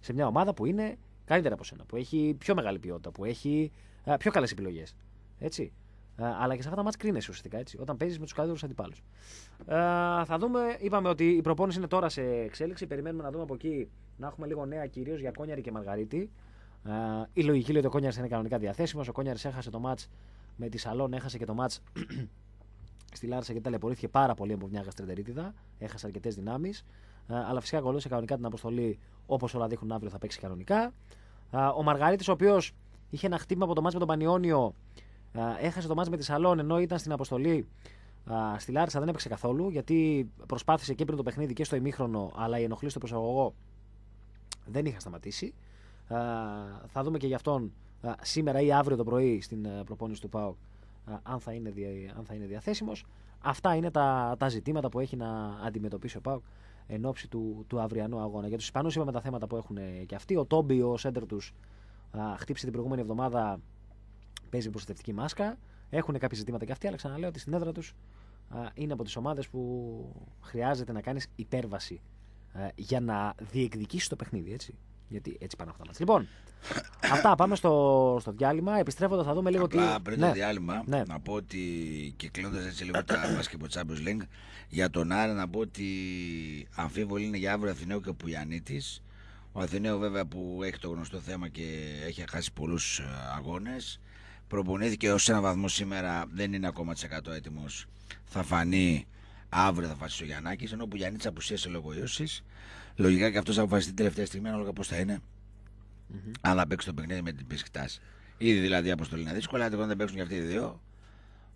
Σε μια ομάδα που είναι καλύτερα από σένα, που έχει πιο μεγάλη ποιότητα, που έχει πιο καλές επιλογές. Έτσι. Α, αλλά και σε αυτά τα μάτια κρίνεσαι ουσιαστικά έτσι, όταν παίζεις με τους καλύτερους αντιπάλους. Θα δούμε, είπαμε ότι η προπόνηση είναι τώρα σε εξέλιξη. Περιμένουμε να δούμε από εκεί να έχουμε λίγο νέα κυρίως για Κόνιαρη και Μαργαρίτη. Α, η λογική λέει ότι ο Κόνιαρης είναι κανονικά διαθέσιμος. Ο Κόνιαρης έχασε το μάτ, με τη Σαλόν, έχασε και το match στη Λάρισα και ταλαιπωρήθηκε πάρα πολύ από μια γαστρεντερίτιδα. Έχασε αρκετές δυνάμεις. Ε, αλλά φυσικά ακολούθησε κανονικά την αποστολή όπως όλα δείχνουν αύριο θα παίξει κανονικά. Ε, ο Μαργαρίτης, ο οποίος είχε ένα χτύπημα από το Μάτζ με τον Πανιόνιο, ε, έχασε το μάτι με τη Σαλόν ενώ ήταν στην αποστολή. Στη Λάρισα δεν έπαιξε καθόλου γιατί προσπάθησε και πριν το παιχνίδι και στο ημίχρονο, αλλά η ενοχλή στο προσαγωγό δεν είχα σταματήσει. Θα δούμε και γι' αυτόν σήμερα ή αύριο το πρωί στην προπόνηση του ΠΑΟΚ αν θα είναι, αν είναι διαθέσιμος. Αυτά είναι τα, τα ζητήματα που έχει να αντιμετωπίσει ο ΠΑΟΚ εν ώψη του, του αυριανού αγώνα. Για τους Ισπανούς είπαμε τα θέματα που έχουν ε, και αυτοί. Ο Τόμπι, ο σέντερ τους, χτύπησε την προηγούμενη εβδομάδα, παίζει προστατευτική μάσκα. Έχουν κάποια ζητήματα και αυτοί, αλλά ξαναλέω ότι στην έδρα τους είναι από τις ομάδες που χρειάζεται να κάνεις υπέρβαση ε, για να διεκδικήσεις το παιχνίδι, έτσι. Γιατί έτσι πάνε αυτά τα μάτια. Λοιπόν, αυτά πάμε στο, στο διάλειμμα. Επιστρέφοντας θα δούμε λίγο Απλά, τι. Πριν το ναι, διάλειμμα, ναι. να πω ότι. και κλείνοντα έτσι λίγο τα Basketball Champions link, για τον Άρη να πω ότι αμφίβολη είναι για αύριο Αθηνέο και Πουλιανίτης. Ο Αθηνέο βέβαια που έχει το γνωστό θέμα και έχει χάσει πολλούς ε, αγώνες. Προπονήθηκε ως ένα βαθμό σήμερα, δεν είναι ακόμα τη 100 έτοιμος. Θα φανεί αύριο θα φανεί ο Γιαννάκης. Ενώ ο Πουλιανίτης απουσίασε λόγω Λογικά και αυτός θα την τελευταία στιγμή ανάλογα πώς θα είναι. Mm-hmm. Αν θα παίξει το παιχνίδι με την πισκητά. Ήδη δηλαδή η αποστολή είναι δύσκολη, αλλά δεν παίξουν και αυτοί οι δύο.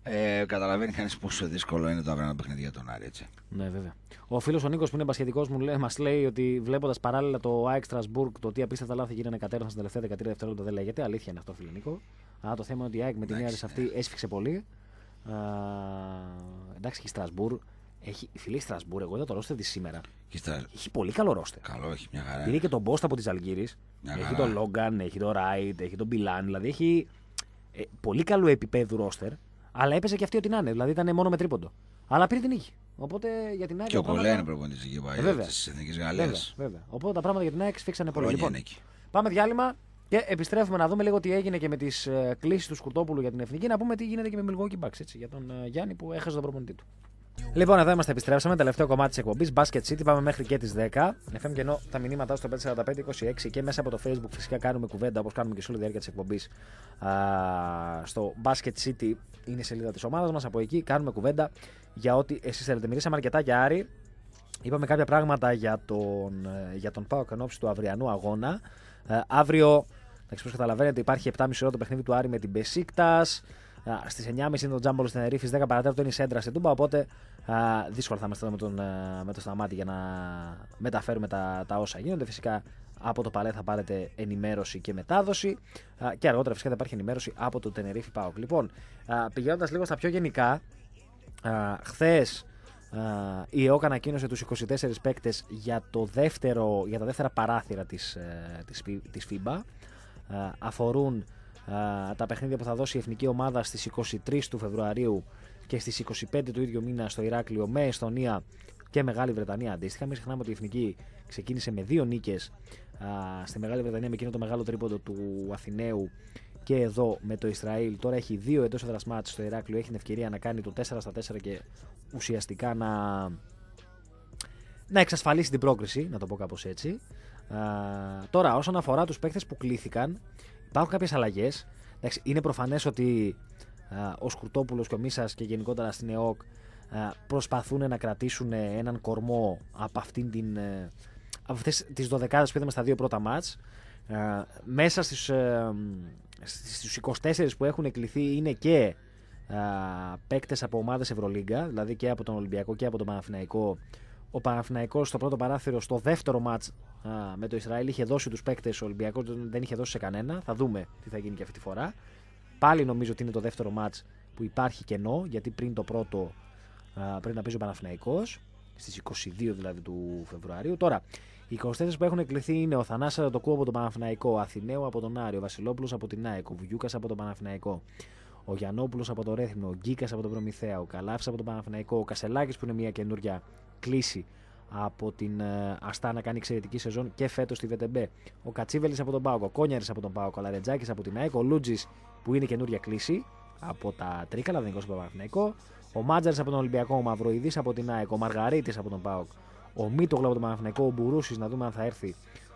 Ε, καταλαβαίνει κανείς πόσο δύσκολο είναι το αυριανό παιχνίδι για τον Άρη. Έτσι. Ναι, βέβαια. Ο φίλος ο Νίκος που είναι πασχετικό μου λέει, μας λέει ότι βλέποντας παράλληλα το ΑΕΚ Στρασβούργκ, το τι απίστευτα λάθη γίνανε κατέρευαν στα τελευταία 13 δευτερόλεπτα δεν λέγεται. Αλήθεια είναι αυτό, φίλο Νίκο. Αλλά το θέμα είναι ότι η ΑΕΚ με την Άρης αυτή έσφιξε πολύ. Α, εντάξει, και η Στρασβούργκ έχει, φιλή Στρασβούργο, εγώ είδα το ρόστερ της σήμερα. Κοίτα. Έχει πολύ καλό ρόστερ. Καλό, έχει μια χαρά. Πήρε και τον Μπόστα από τη Αλγύρη. Έχει τον Λόγκαν, έχει τον Ράιτ, έχει τον Μπιλάν. Δηλαδή έχει ε, πολύ καλού επίπεδου ρόστερ. Αλλά έπεσε και αυτή ό,τι να είναι. Δηλαδή ήταν μόνο με τρίποντο. Αλλά πήρε την νίκη. Οπότε για την ΑΕΚ. Και ο Κολέ είναι προπονητής εκεί πάει. Βέβαια. Βέβαια, Οπότε τα πράγματα για την ΑΕΚ σφίξανε πολύ. Λοιπόν, πάμε διάλειμμα και επιστρέφουμε να δούμε λίγο τι έγινε και με τις ε, κλήσεις του Σκουρτόπουλου για την εθνική. Να πούμε τι γίνεται και με Μιλγόκι Μπαξ. Για τον ε, Γιάννη που έχασε τον προπονητή του. Λοιπόν, εδώ είμαστε, επιστρέψαμε. Τελευταίο κομμάτι της εκπομπής Basket City. Πάμε μέχρι και τις 10. FM και ενώ τα μηνύματα στο 545-26 και μέσα από το Facebook φυσικά κάνουμε κουβέντα όπως κάνουμε και σε όλη τη διάρκεια της εκπομπής. Στο Basket City είναι η σελίδα της ομάδας μας. Από εκεί κάνουμε κουβέντα για ό,τι εσείς θέλετε. Μιλήσαμε αρκετά για Άρη. Είπαμε κάποια πράγματα για τον, ε, για τον Πάο Κανόψη του αυριανού αγώνα. Ε, αύριο, όπως καταλαβαίνετε, υπάρχει 7.30 ώρα το παιχνίδι του Άρη με την Πεσίκτα. Στι 9.30 είναι το τζάμπολο στην Ερήφη, 10 παρατέταρτο είναι η σέντρα στην Τούμπα. Οπότε α, δύσκολα θα είμαστε εδώ με τον, με το σταμάτη για να μεταφέρουμε τα, τα όσα γίνονται. Φυσικά από το Παλέ θα πάρετε ενημέρωση και μετάδοση. και αργότερα φυσικά θα υπάρχει ενημέρωση από το Τενερίφη Πάοκ. Λοιπόν, πηγαίνοντας λίγο στα πιο γενικά, χθε. η ΕΟΚ ανακοίνωσε τους 24 παίκτες για, το δεύτερο, για τα δεύτερα παράθυρα της, uh, της, της FIBA. αφορούν τα παιχνίδια που θα δώσει η εθνική ομάδα στις 23 του Φεβρουαρίου και στις 25 του ίδιου μήνα στο Ηράκλειο με Εστονία και Μεγάλη Βρετανία αντίστοιχα. Μην ξεχνάμε ότι η εθνική ξεκίνησε με δύο νίκες στη Μεγάλη Βρετανία με εκείνο το μεγάλο τρίποντο του Αθηναίου και εδώ με το Ισραήλ. Τώρα έχει δύο εντός έδρας στο Ηράκλειο. Έχει την ευκαιρία να κάνει το 4 στα 4 και ουσιαστικά να, να εξασφαλίσει την πρόκριση, να το πω κάπως έτσι. Α, τώρα, όσον αφορά τους παίκτες που κλήθηκαν, Υπάρχουν κάποιες αλλαγές. Είναι προφανές ότι ο Σκουρτόπουλος και ο Μίσας και γενικότερα στην ΕΟΚ προσπαθούν να κρατήσουν έναν κορμό από αυτήν την. Ε, αυτές τις 12 που είδαμε στα δύο πρώτα μάτς μέσα ε, στις, 24 που έχουν εκκληθεί είναι και παίκτες από ομάδες Ευρωλίγκα δηλαδή και από τον Ολυμπιακό και από τον Παναφυναϊκό ο Παναθηναϊκός στο πρώτο παράθυρο στο δεύτερο μάτ με το Ισραήλ είχε δώσει τους παίκτες. ο Ολυμπιακός δεν είχε δώσει σε κανένα θα δούμε τι θα γίνει και αυτή τη φορά πάλι νομίζω ότι είναι το δεύτερο μάτ που υπάρχει κενό γιατί πριν το πρώτο α, πρέπει να παίζει ο Παναθηναϊκός στις 22 δηλαδή του Φεβρουαρίου τώρα οι 24 που έχουν εκκληθεί είναι ο Θανάσα Ρατοκού από τον Παναφυναϊκό, Αθηναίου από τον Άριο, Βασιλόπουλος από την ΑΕΚ, ο Βιούκα από τον Παναφυναϊκό, ο Γιανόπουλο από το Ρέθυμνο, ο Γκίκας από τον Προμηθέα, ο Καλάφης από τον Παναφυναϊκό, ο Κασελάκης που είναι μια καινούρια κλείσει από την ε, Αστά να κάνει εξαιρετική σεζόν και φέτος στη ΒΤΜΠ. Ο Κατσίβελης από τον Πάοκο, ο Κόνιαρης από τον Πάοκο, ο Λαρετζάκης από την ΑΕΚ, ο Λούτζης που είναι καινούρια κλίση από τα Τρίκαλα, δεν στον Παναθηναϊκό, ο Μάτζαρης από τον Ολυμπιακό, ο Μαυροειδή από την ΑΕΚ, ο Μαργαρίτης από τον Πάοκ, ο Μίτογλα από τον Παναθηναϊκό, ο Μπουρούσης να δούμε αν θα έρθει,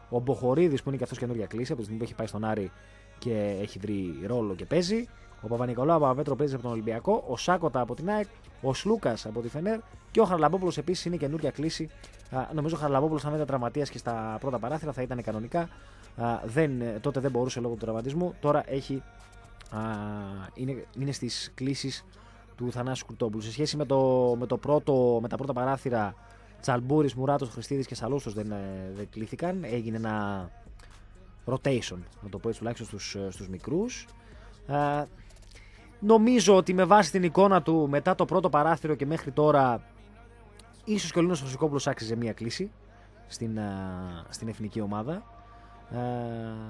ο Μποχορίδης που είναι και αυτός καινούρια κλίση από τη στιγμή που έχει πάει στον Άρη και έχει βρει ρόλο και παίζει. Ο Παπα-Νικολάου από Αβέτρο παίζει από τον Ολυμπιακό, ο Σάκοτα από την ΑΕΚ, ο Σλούκας από τη Φενέρ και ο Χαρλαμπόπουλο επίσης είναι καινούργια κλίση. Α, νομίζω ο Χαρλαμπόπουλο θα ήταν τραυματίας και στα πρώτα παράθυρα, θα ήταν κανονικά. Α, δεν, τότε δεν μπορούσε λόγω του τραυματισμού. Τώρα έχει, α, είναι, είναι στις κλίσεις του θανάσου Κουρτόπουλου. Σε σχέση με, το, με, το πρώτο, με τα πρώτα παράθυρα, Τσαλμπούρης, Μουράτος, Χριστίδη και Σαλούστο δεν, ε, δεν κλήθηκαν. Έγινε ένα rotation, να το πω έτσι τουλάχιστον στους ε, μικρού. Νομίζω ότι με βάση την εικόνα του μετά το πρώτο παράθυρο και μέχρι τώρα, ίσως και ο Λίνος Φωσικόπουλος άξιζε μία κλίση στην, στην εθνική ομάδα.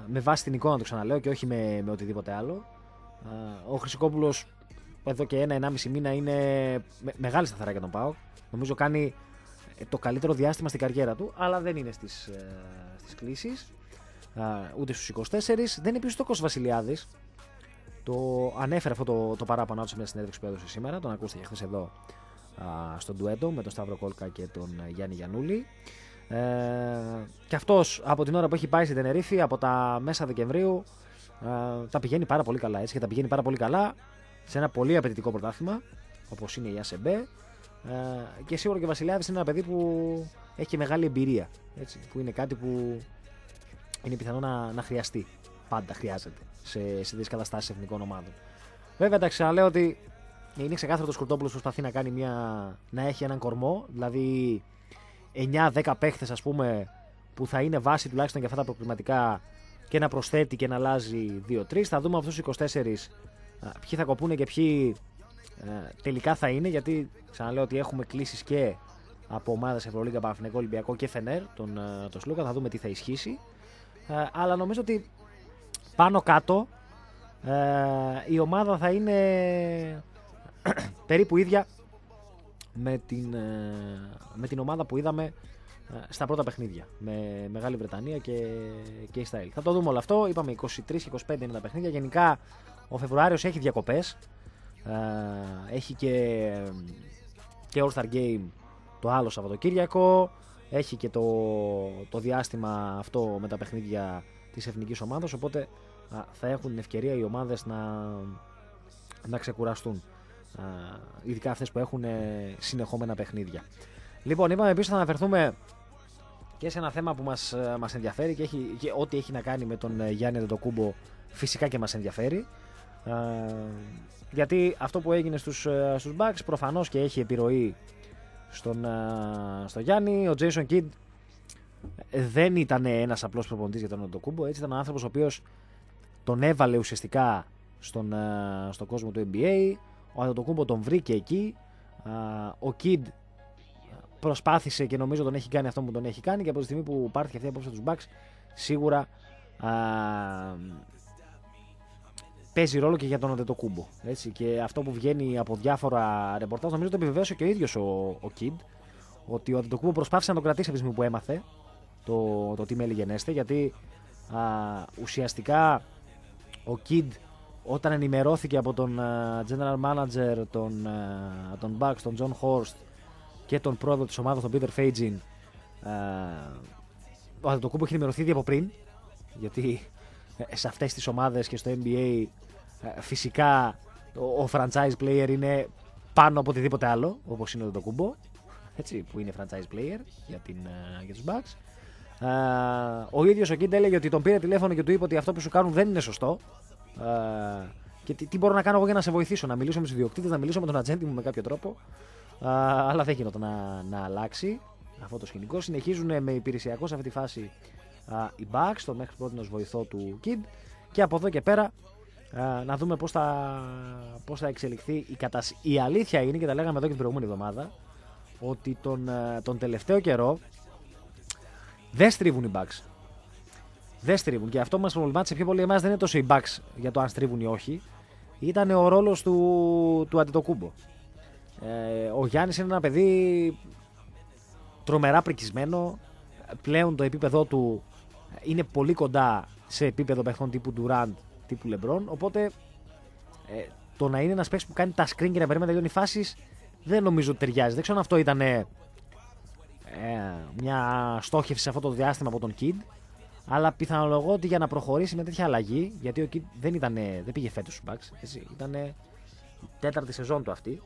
με βάση την εικόνα του ξαναλέω και όχι με, με οτιδήποτε άλλο. ο Χρυσικόπουλος εδώ και ένα-ενάμιση μήνα είναι μεγάλη σταθερά για τον ΠΑΟ Νομίζω κάνει ε, το καλύτερο διάστημα στην καριέρα του, αλλά δεν είναι στις, ε, στις κλήσεις, ούτε στους 24. Δεν είναι πίσω το Κος Βασιλιάδης, το ανέφερε αυτό το, το παράπονο του σε μια συνέντευξη που έδωσε σήμερα. Τον ακούστηκε χθες εδώ στον Τουέντο με τον Σταύρο Κόλκα και τον Γιάννη Γιανούλη. Ε, και αυτός από την ώρα που έχει πάει στην Τενερίφη από τα μέσα Δεκεμβρίου ε, τα πηγαίνει πάρα πολύ καλά. Έτσι, τα πηγαίνει πάρα πολύ καλά σε ένα πολύ απαιτητικό πρωτάθλημα όπως είναι η ΑΣΕΜΠΕ. Ε, και σίγουρα και ο Βασιλιάδης είναι ένα παιδί που έχει μεγάλη εμπειρία. Έτσι, που είναι κάτι που είναι πιθανό να, να χρειαστεί. Πάντα χρειάζεται σε, σε καταστάσεις εθνικών ομάδων. Βέβαια, εντάξει, ξαναλέω ότι είναι ξεκάθαρο το Σκουρτόπουλος προσπαθεί να, κάνει μια, να έχει έναν κορμό, δηλαδή 9-10 παίχτες, ας πούμε, που θα είναι βάση τουλάχιστον για αυτά τα προκληματικά και να προσθέτει και να αλλάζει 2-3. Θα δούμε αυτούς του 24 ποιοι θα κοπούν και ποιοι ε, τελικά θα είναι, γιατί ξαναλέω ότι έχουμε κλήσεις και από ομάδες Ευρωλίγκα, Παναφυνικό Ολυμπιακό και Φενέρ, τον, ε, τον Σλούκα. Θα δούμε τι θα ισχύσει. Ε, αλλά νομίζω ότι πάνω κάτω ε, η ομάδα θα είναι περίπου ίδια με την, ε, με την ομάδα που είδαμε ε, στα πρώτα παιχνίδια με Μεγάλη Βρετανία και, και Ισραήλ. Θα το δούμε όλο αυτό. Είπαμε 23 25 είναι τα παιχνίδια. Γενικά ο Φεβρουάριος έχει διακοπές. Ε, έχει και, και All Star Game το άλλο Σαββατοκύριακο. Έχει και το, το διάστημα αυτό με τα παιχνίδια της εθνικής ομάδας. Οπότε θα έχουν ευκαιρία οι ομάδες να, να ξεκουραστούν ειδικά αυτές που έχουν ε, συνεχόμενα παιχνίδια. Λοιπόν, είπαμε επίσης θα αναφερθούμε και σε ένα θέμα που μας, ε, μας ενδιαφέρει και, έχει, και ό,τι έχει να κάνει με τον ε, Γιάννη Δεντοκούμπο φυσικά και μας ενδιαφέρει. γιατί αυτό που έγινε στους, στους Bucks προφανώς και έχει επιρροή στον, Γιάννη. Ο Jason Kidd δεν ήταν ένας απλός προπονητής για τον Δεντοκούμπο, έτσι ήταν ο άνθρωπος ο οποίος τον έβαλε ουσιαστικά στον, ε, στον κόσμο του NBA. Ο Αντετοκούμπο τον βρήκε εκεί. Ο Kid προσπάθησε και νομίζω τον έχει κάνει αυτό που τον έχει κάνει και από τη στιγμή που πάρθηκε αυτή η απόψη τους Bucks σίγουρα α, παίζει ρόλο και για τον Αντετοκούμπο. Έτσι, και αυτό που βγαίνει από διάφορα ρεπορτάζ νομίζω το επιβεβαίωσε και ο ίδιος ο, ο Kid ότι ο Αντετοκούμπο προσπάθησε να τον κρατήσει από τη στιγμή που έμαθε το, το τι με έλεγε γιατί α, ουσιαστικά ο Kid όταν ενημερώθηκε από τον ε, general manager των, ε, τον Bucks, τον John Horst και τον πρόεδρο της ομάδας, τον Peter Fagin ε, ο Αντετοκούμπο έχει ενημερωθεί ήδη από πριν γιατί σε αυτές τις ομάδες και στο NBA φυσικά ο, franchise player είναι πάνω από οτιδήποτε άλλο όπως είναι ο Αντετοκούμπο έτσι, που είναι franchise player για, την, για τους Bucks ε, ο ίδιος ο Κιντ έλεγε ότι τον πήρε τηλέφωνο και του είπε ότι αυτό που σου κάνουν δεν είναι σωστό. Ε, και τι, τι μπορώ να κάνω εγώ για να σε βοηθήσω, να μιλήσω με τους ιδιοκτήτες, να μιλήσω με τον ατζέντη μου με κάποιο τρόπο. Ε, αλλά δεν γινόταν να, να αλλάξει αυτό το σκηνικό. Συνεχίζουν με υπηρεσιακό σε αυτή τη φάση οι Bugs, το μέχρι πρώτη βοηθό του Κιντ Και από εδώ και πέρα να δούμε πώς θα, πώς θα εξελιχθεί η κατάσταση. Η αλήθεια είναι, και τα λέγαμε εδώ και την προηγούμενη εβδομάδα, ότι τον, τον τελευταίο καιρό δεν στρίβουν οι Bucks. Δεν στρίβουν. Και αυτό μας προβλημάτισε πιο πολύ εμάς δεν είναι τόσο οι Bucks για το αν στρίβουν ή όχι. Ήταν ο ρόλος του, του Αντιτοκούμπο. Ε, ο Γιάννης είναι ένα παιδί τρομερά πρικισμένο. Πλέον το επίπεδό του είναι πολύ κοντά σε επίπεδο παιχνών τύπου Durant, τύπου LeBron. Οπότε ε, το να είναι ένας παίκτης που κάνει τα screen και να περιμένει να τελειώνει φάσεις δεν νομίζω ταιριάζει. Δεν ξέρω αν αυτό ήταν ε, μια στόχευση σε αυτό το διάστημα από τον Kid. Αλλά πιθανολογώ ότι για να προχωρήσει με τέτοια αλλαγή, γιατί ο Kid δεν, ήταν, δεν πήγε φέτος στους Bucks. Ήταν η τέταρτη σεζόν του αυτή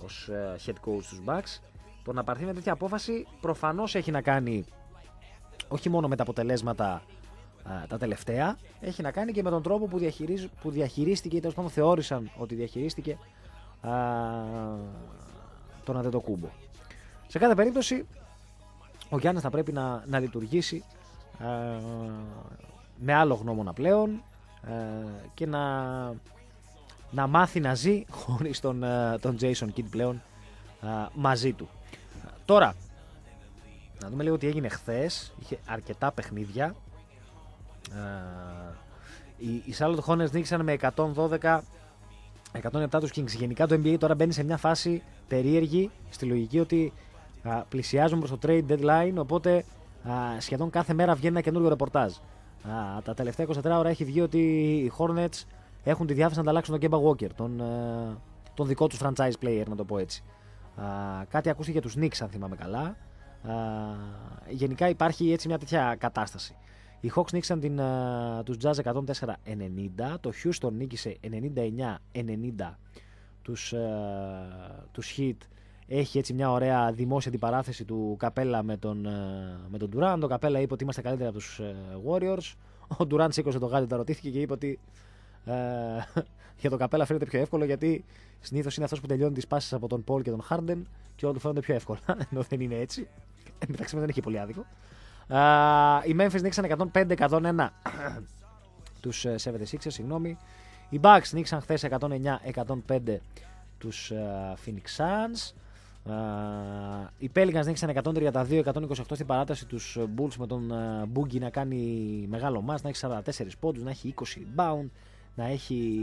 ως ε, head coach στους Bucks. Το να πάρθει με τέτοια απόφαση προφανώς έχει να κάνει όχι μόνο με τα αποτελέσματα ε, τα τελευταία, έχει να κάνει και με τον τρόπο που, διαχειρίζ, που διαχειρίστηκε ή τέλος πάντων θεώρησαν ότι διαχειρίστηκε α, τον Αντετοκούμπο. Σε κάθε περίπτωση, ο Γιάννης θα πρέπει να, να λειτουργήσει ε, με άλλο γνώμονα πλέον ε, και να, να μάθει να ζει (laughs) χωρίς τον, ε, τον Jason Kidd πλέον μαζί του. Τώρα, να δούμε λίγο τι έγινε χθες. Είχε αρκετά παιχνίδια. Ε, οι, οι Charlotte Hornets νίκησαν με 112 107 τους Kings. Γενικά το NBA τώρα μπαίνει σε μια φάση περίεργη στη λογική ότι πλησιάζουν πλησιάζουμε προς το trade deadline, οπότε α, σχεδόν κάθε μέρα βγαίνει ένα καινούργιο ρεπορτάζ. Α, τα τελευταία 24 ώρα έχει βγει ότι οι Hornets έχουν τη διάθεση να ανταλλάξουν τον Kemba Walker, τον, ε, τον δικό τους franchise player, να το πω έτσι. Α, κάτι ακούστηκε για τους Knicks, αν θυμάμαι καλά. Α, γενικά υπάρχει έτσι μια τέτοια κατάσταση. Οι Hawks νίκησαν την, τους Jazz 104-90, το Houston νίκησε 99-90 τους, ε, τους Heat έχει έτσι μια ωραία δημόσια αντιπαράθεση του Καπέλα με τον, ε, με τον Durant. Καπέλα είπε ότι είμαστε καλύτεροι από τους ε, Warriors. Ο Durant σήκωσε το γάντι, τα ρωτήθηκε και είπε ότι ε, (laughs) για τον Καπέλα φαίνεται πιο εύκολο γιατί συνήθως είναι αυτός που τελειώνει τις πάσει από τον Πολ και τον Χάρντεν και όλα του φαίνονται πιο εύκολα. (laughs) Ενώ δεν είναι έτσι. Εντάξει δεν έχει πολύ άδικο. οι Memphis νίξαν 105-101 του 76 συγγνώμη. Οι Bucks νίξαν χθε 109-105 του uh, Phoenix Suns. Uh, οι Pelicans νίκησαν 132-128 στην παράταση τους Bulls με τον uh, Boogie να κάνει μεγάλο μάς, να έχει 44 πόντους, να έχει 20 rebound, να έχει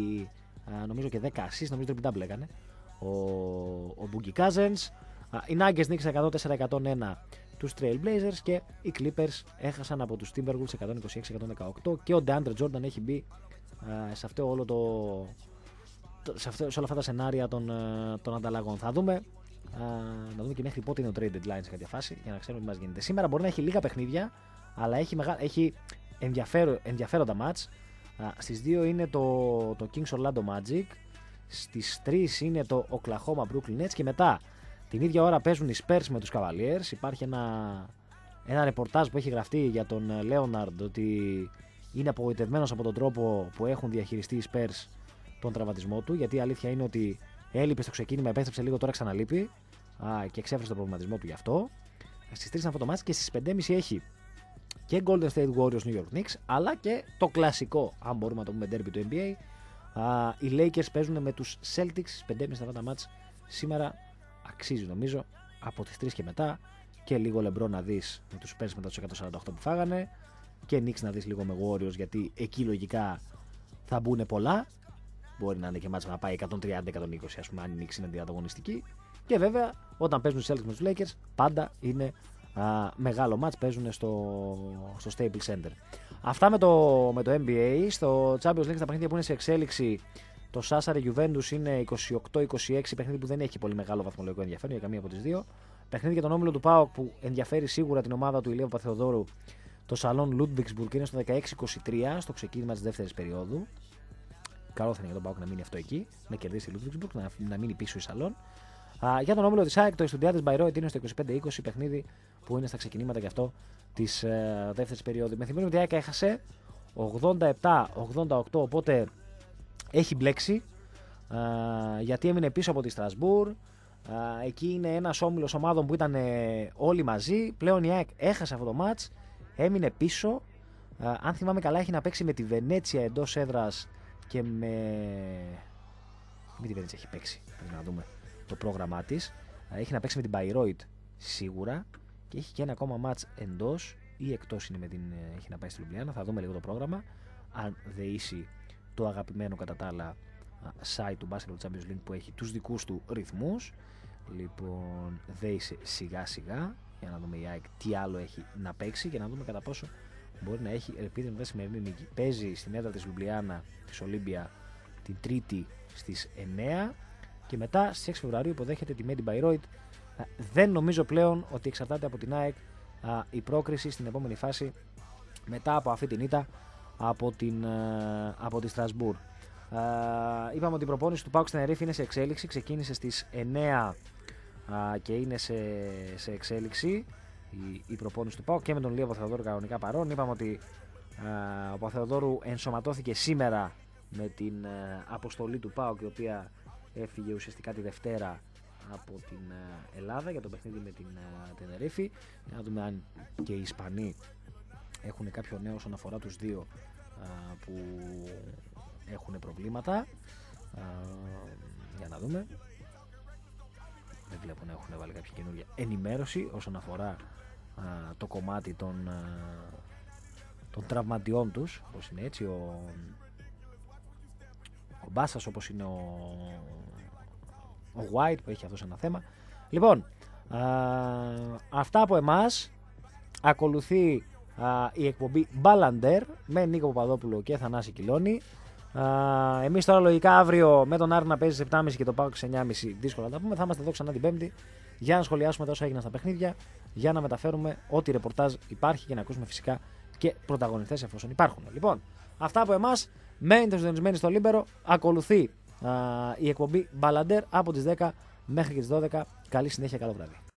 νομίζω και 10 assists, νομίζω ότι double έκανε ο, ο Boogie Cousins. Οι Nuggets νίκησαν 104-101 τους Trailblazers και οι Clippers έχασαν από τους Timberwolves 126-118 και ο DeAndre Jordan έχει μπει σε αυτό όλο το, σε, αυτό, όλα αυτά τα σενάρια των, των ανταλλαγών. Θα δούμε να δούμε και μέχρι πότε είναι ο trade deadline σε κάποια φάση για να ξέρουμε τι μας γίνεται. Σήμερα μπορεί να έχει λίγα παιχνίδια, αλλά έχει, μεγα... έχει ενδιαφέροντα match. Στι 2 είναι το, το Kings Orlando Magic, στις 3 είναι το Oklahoma Brooklyn Nets και μετά την ίδια ώρα παίζουν οι Spurs με τους Cavaliers. Υπάρχει ένα, ένα ρεπορτάζ που έχει γραφτεί για τον Λέοναρντ ε, ότι είναι απογοητευμένος από τον τρόπο που έχουν διαχειριστεί οι Spurs τον τραυματισμό του. Γιατί η αλήθεια είναι ότι Έλειπε στο ξεκίνημα, επέστρεψε λίγο, τώρα ξαναλείπει α, και εξέφρασε τον προβληματισμό του γι' αυτό. Στις 3 αυτό το μάτι και στις 5.30 έχει και Golden State Warriors New York Knicks, αλλά και το κλασικό, αν μπορούμε να το πούμε, derby του NBA. Α, οι Lakers παίζουν με τους Celtics στις 5.30 αυτά τα σήμερα. Αξίζει νομίζω από τις 3 και μετά. Και λίγο λεμπρό να δεις με τους Spurs μετά τους 148 που φάγανε. Και Knicks να δεις λίγο με Warriors γιατί εκεί λογικά θα μπουν πολλά. Μπορεί να είναι και μάτσα να πάει 130-120, ας πούμε, αν η Knicks είναι ανταγωνιστική. Και βέβαια, όταν παίζουν οι Celtics με τους Lakers, πάντα είναι α, μεγάλο μάτσα. παίζουν στο, στο Staples Center. Αυτά με το, με το NBA. Στο Champions League τα παιχνίδια που είναι σε εξέλιξη το Σάσαρε Juventus είναι 28-26, παιχνίδι που δεν έχει πολύ μεγάλο βαθμολογικό ενδιαφέρον για καμία από τις δύο. Παιχνίδι για τον όμιλο του Πάοκ που ενδιαφέρει σίγουρα την ομάδα του Ηλίου Παθεοδόρου. Το σαλόν Λούντβιξμπουργκ είναι στο 16-23 στο ξεκίνημα της δεύτερης περίοδου. Καλό θα είναι για τον Πάουκ να μείνει αυτό εκεί, να κερδίσει η Λούτβιξμπουργκ, να, να μείνει πίσω η Σαλόν. Α, για τον όμιλο της ΑΕΚ, το Ιστοντιάδε Μπαϊρόιτ είναι στο 25-20 παιχνίδι που είναι στα ξεκινήματα γι' αυτό της ε, δεύτερης περίοδου. Με θυμίζουν ότι η ΑΕΚ έχασε 87-88, οπότε έχει μπλέξει α, γιατί έμεινε πίσω από τη Στρασβούρ. Εκεί είναι ένας όμιλος ομάδων που ήταν ε, όλοι μαζί. Πλέον η ΑΕΚ έχασε αυτό το μάτ, έμεινε πίσω. αν θυμάμαι καλά, έχει να παίξει με τη Βενέτσια εντός έδρας και με. Μην κυβέρνηση έχει παίξει. Πρέπει να δούμε το πρόγραμμά της. Ε, έχει να παίξει με την Bayreuth σίγουρα και έχει και ένα ακόμα match εντός ή εκτός είναι με την. Ε, έχει να πάει στη Λουμπλιάνα. Θα δούμε λίγο το πρόγραμμα. Αν δεήσει το αγαπημένο κατά τα άλλα ε, site του Basketball Champions League που έχει τους δικούς του ρυθμούς λοιπόν δέησε σιγά σιγά για να δούμε η ΑΕΚ τι άλλο έχει να παίξει και να δούμε κατά πόσο μπορεί να έχει ελπίδα με την σημερινή νίκη. Παίζει στην έδρα της Λουμπλιάνα της Ολύμπια την Τρίτη στις 9 και μετά στις 6 Φεβρουαρίου υποδέχεται τη Μέντι Μπαϊρόιτ. Δεν νομίζω πλέον ότι εξαρτάται από την ΑΕΚ η πρόκριση στην επόμενη φάση μετά από αυτή την ήττα από, την, από τη Στρασβούρ. Είπαμε ότι η προπόνηση του Πάουξ στην Ερήφη είναι σε εξέλιξη. Ξεκίνησε στις 9 και είναι σε, σε εξέλιξη η, η προπόνηση του ΠΑΟΚ και με τον Λίγο Θεοδόρου κανονικά παρόν. Είπαμε ότι ο Παθεοδόρου ενσωματώθηκε σήμερα με την αποστολή του ΠΑΟΚ η οποία έφυγε ουσιαστικά τη Δευτέρα από την Ελλάδα για το παιχνίδι με την Τενερίφη. να δούμε αν και οι Ισπανοί έχουν κάποιο νέο όσον αφορά τους δύο που έχουν προβλήματα. Για να δούμε. Δεν βλέπω να έχουν βάλει κάποια καινούργια ενημέρωση όσον αφορά το κομμάτι των, των τραυματιών τους όπως είναι έτσι ο, ο Μπάσας όπως είναι ο, ο White που έχει αυτός ένα θέμα λοιπόν α, αυτά από εμάς ακολουθεί η εκπομπή Ballander με Νίκο Παπαδόπουλο και Θανάση Κιλώνη Uh, Εμείς τώρα λογικά αύριο με τον Άρη να παίζει 7.30 και το σε 9.30 δύσκολα να τα πούμε. Θα είμαστε εδώ ξανά την Πέμπτη για να σχολιάσουμε τα όσα έγιναν στα παιχνίδια, για να μεταφέρουμε ό,τι ρεπορτάζ υπάρχει και να ακούσουμε φυσικά και πρωταγωνιστές εφόσον υπάρχουν. Λοιπόν, αυτά από εμάς. Μένετε συντονισμένοι στο Λίμπερο. Ακολουθεί η εκπομπή Μπαλαντέρ από τις 10 μέχρι και τις 12. Καλή συνέχεια, καλό βράδυ.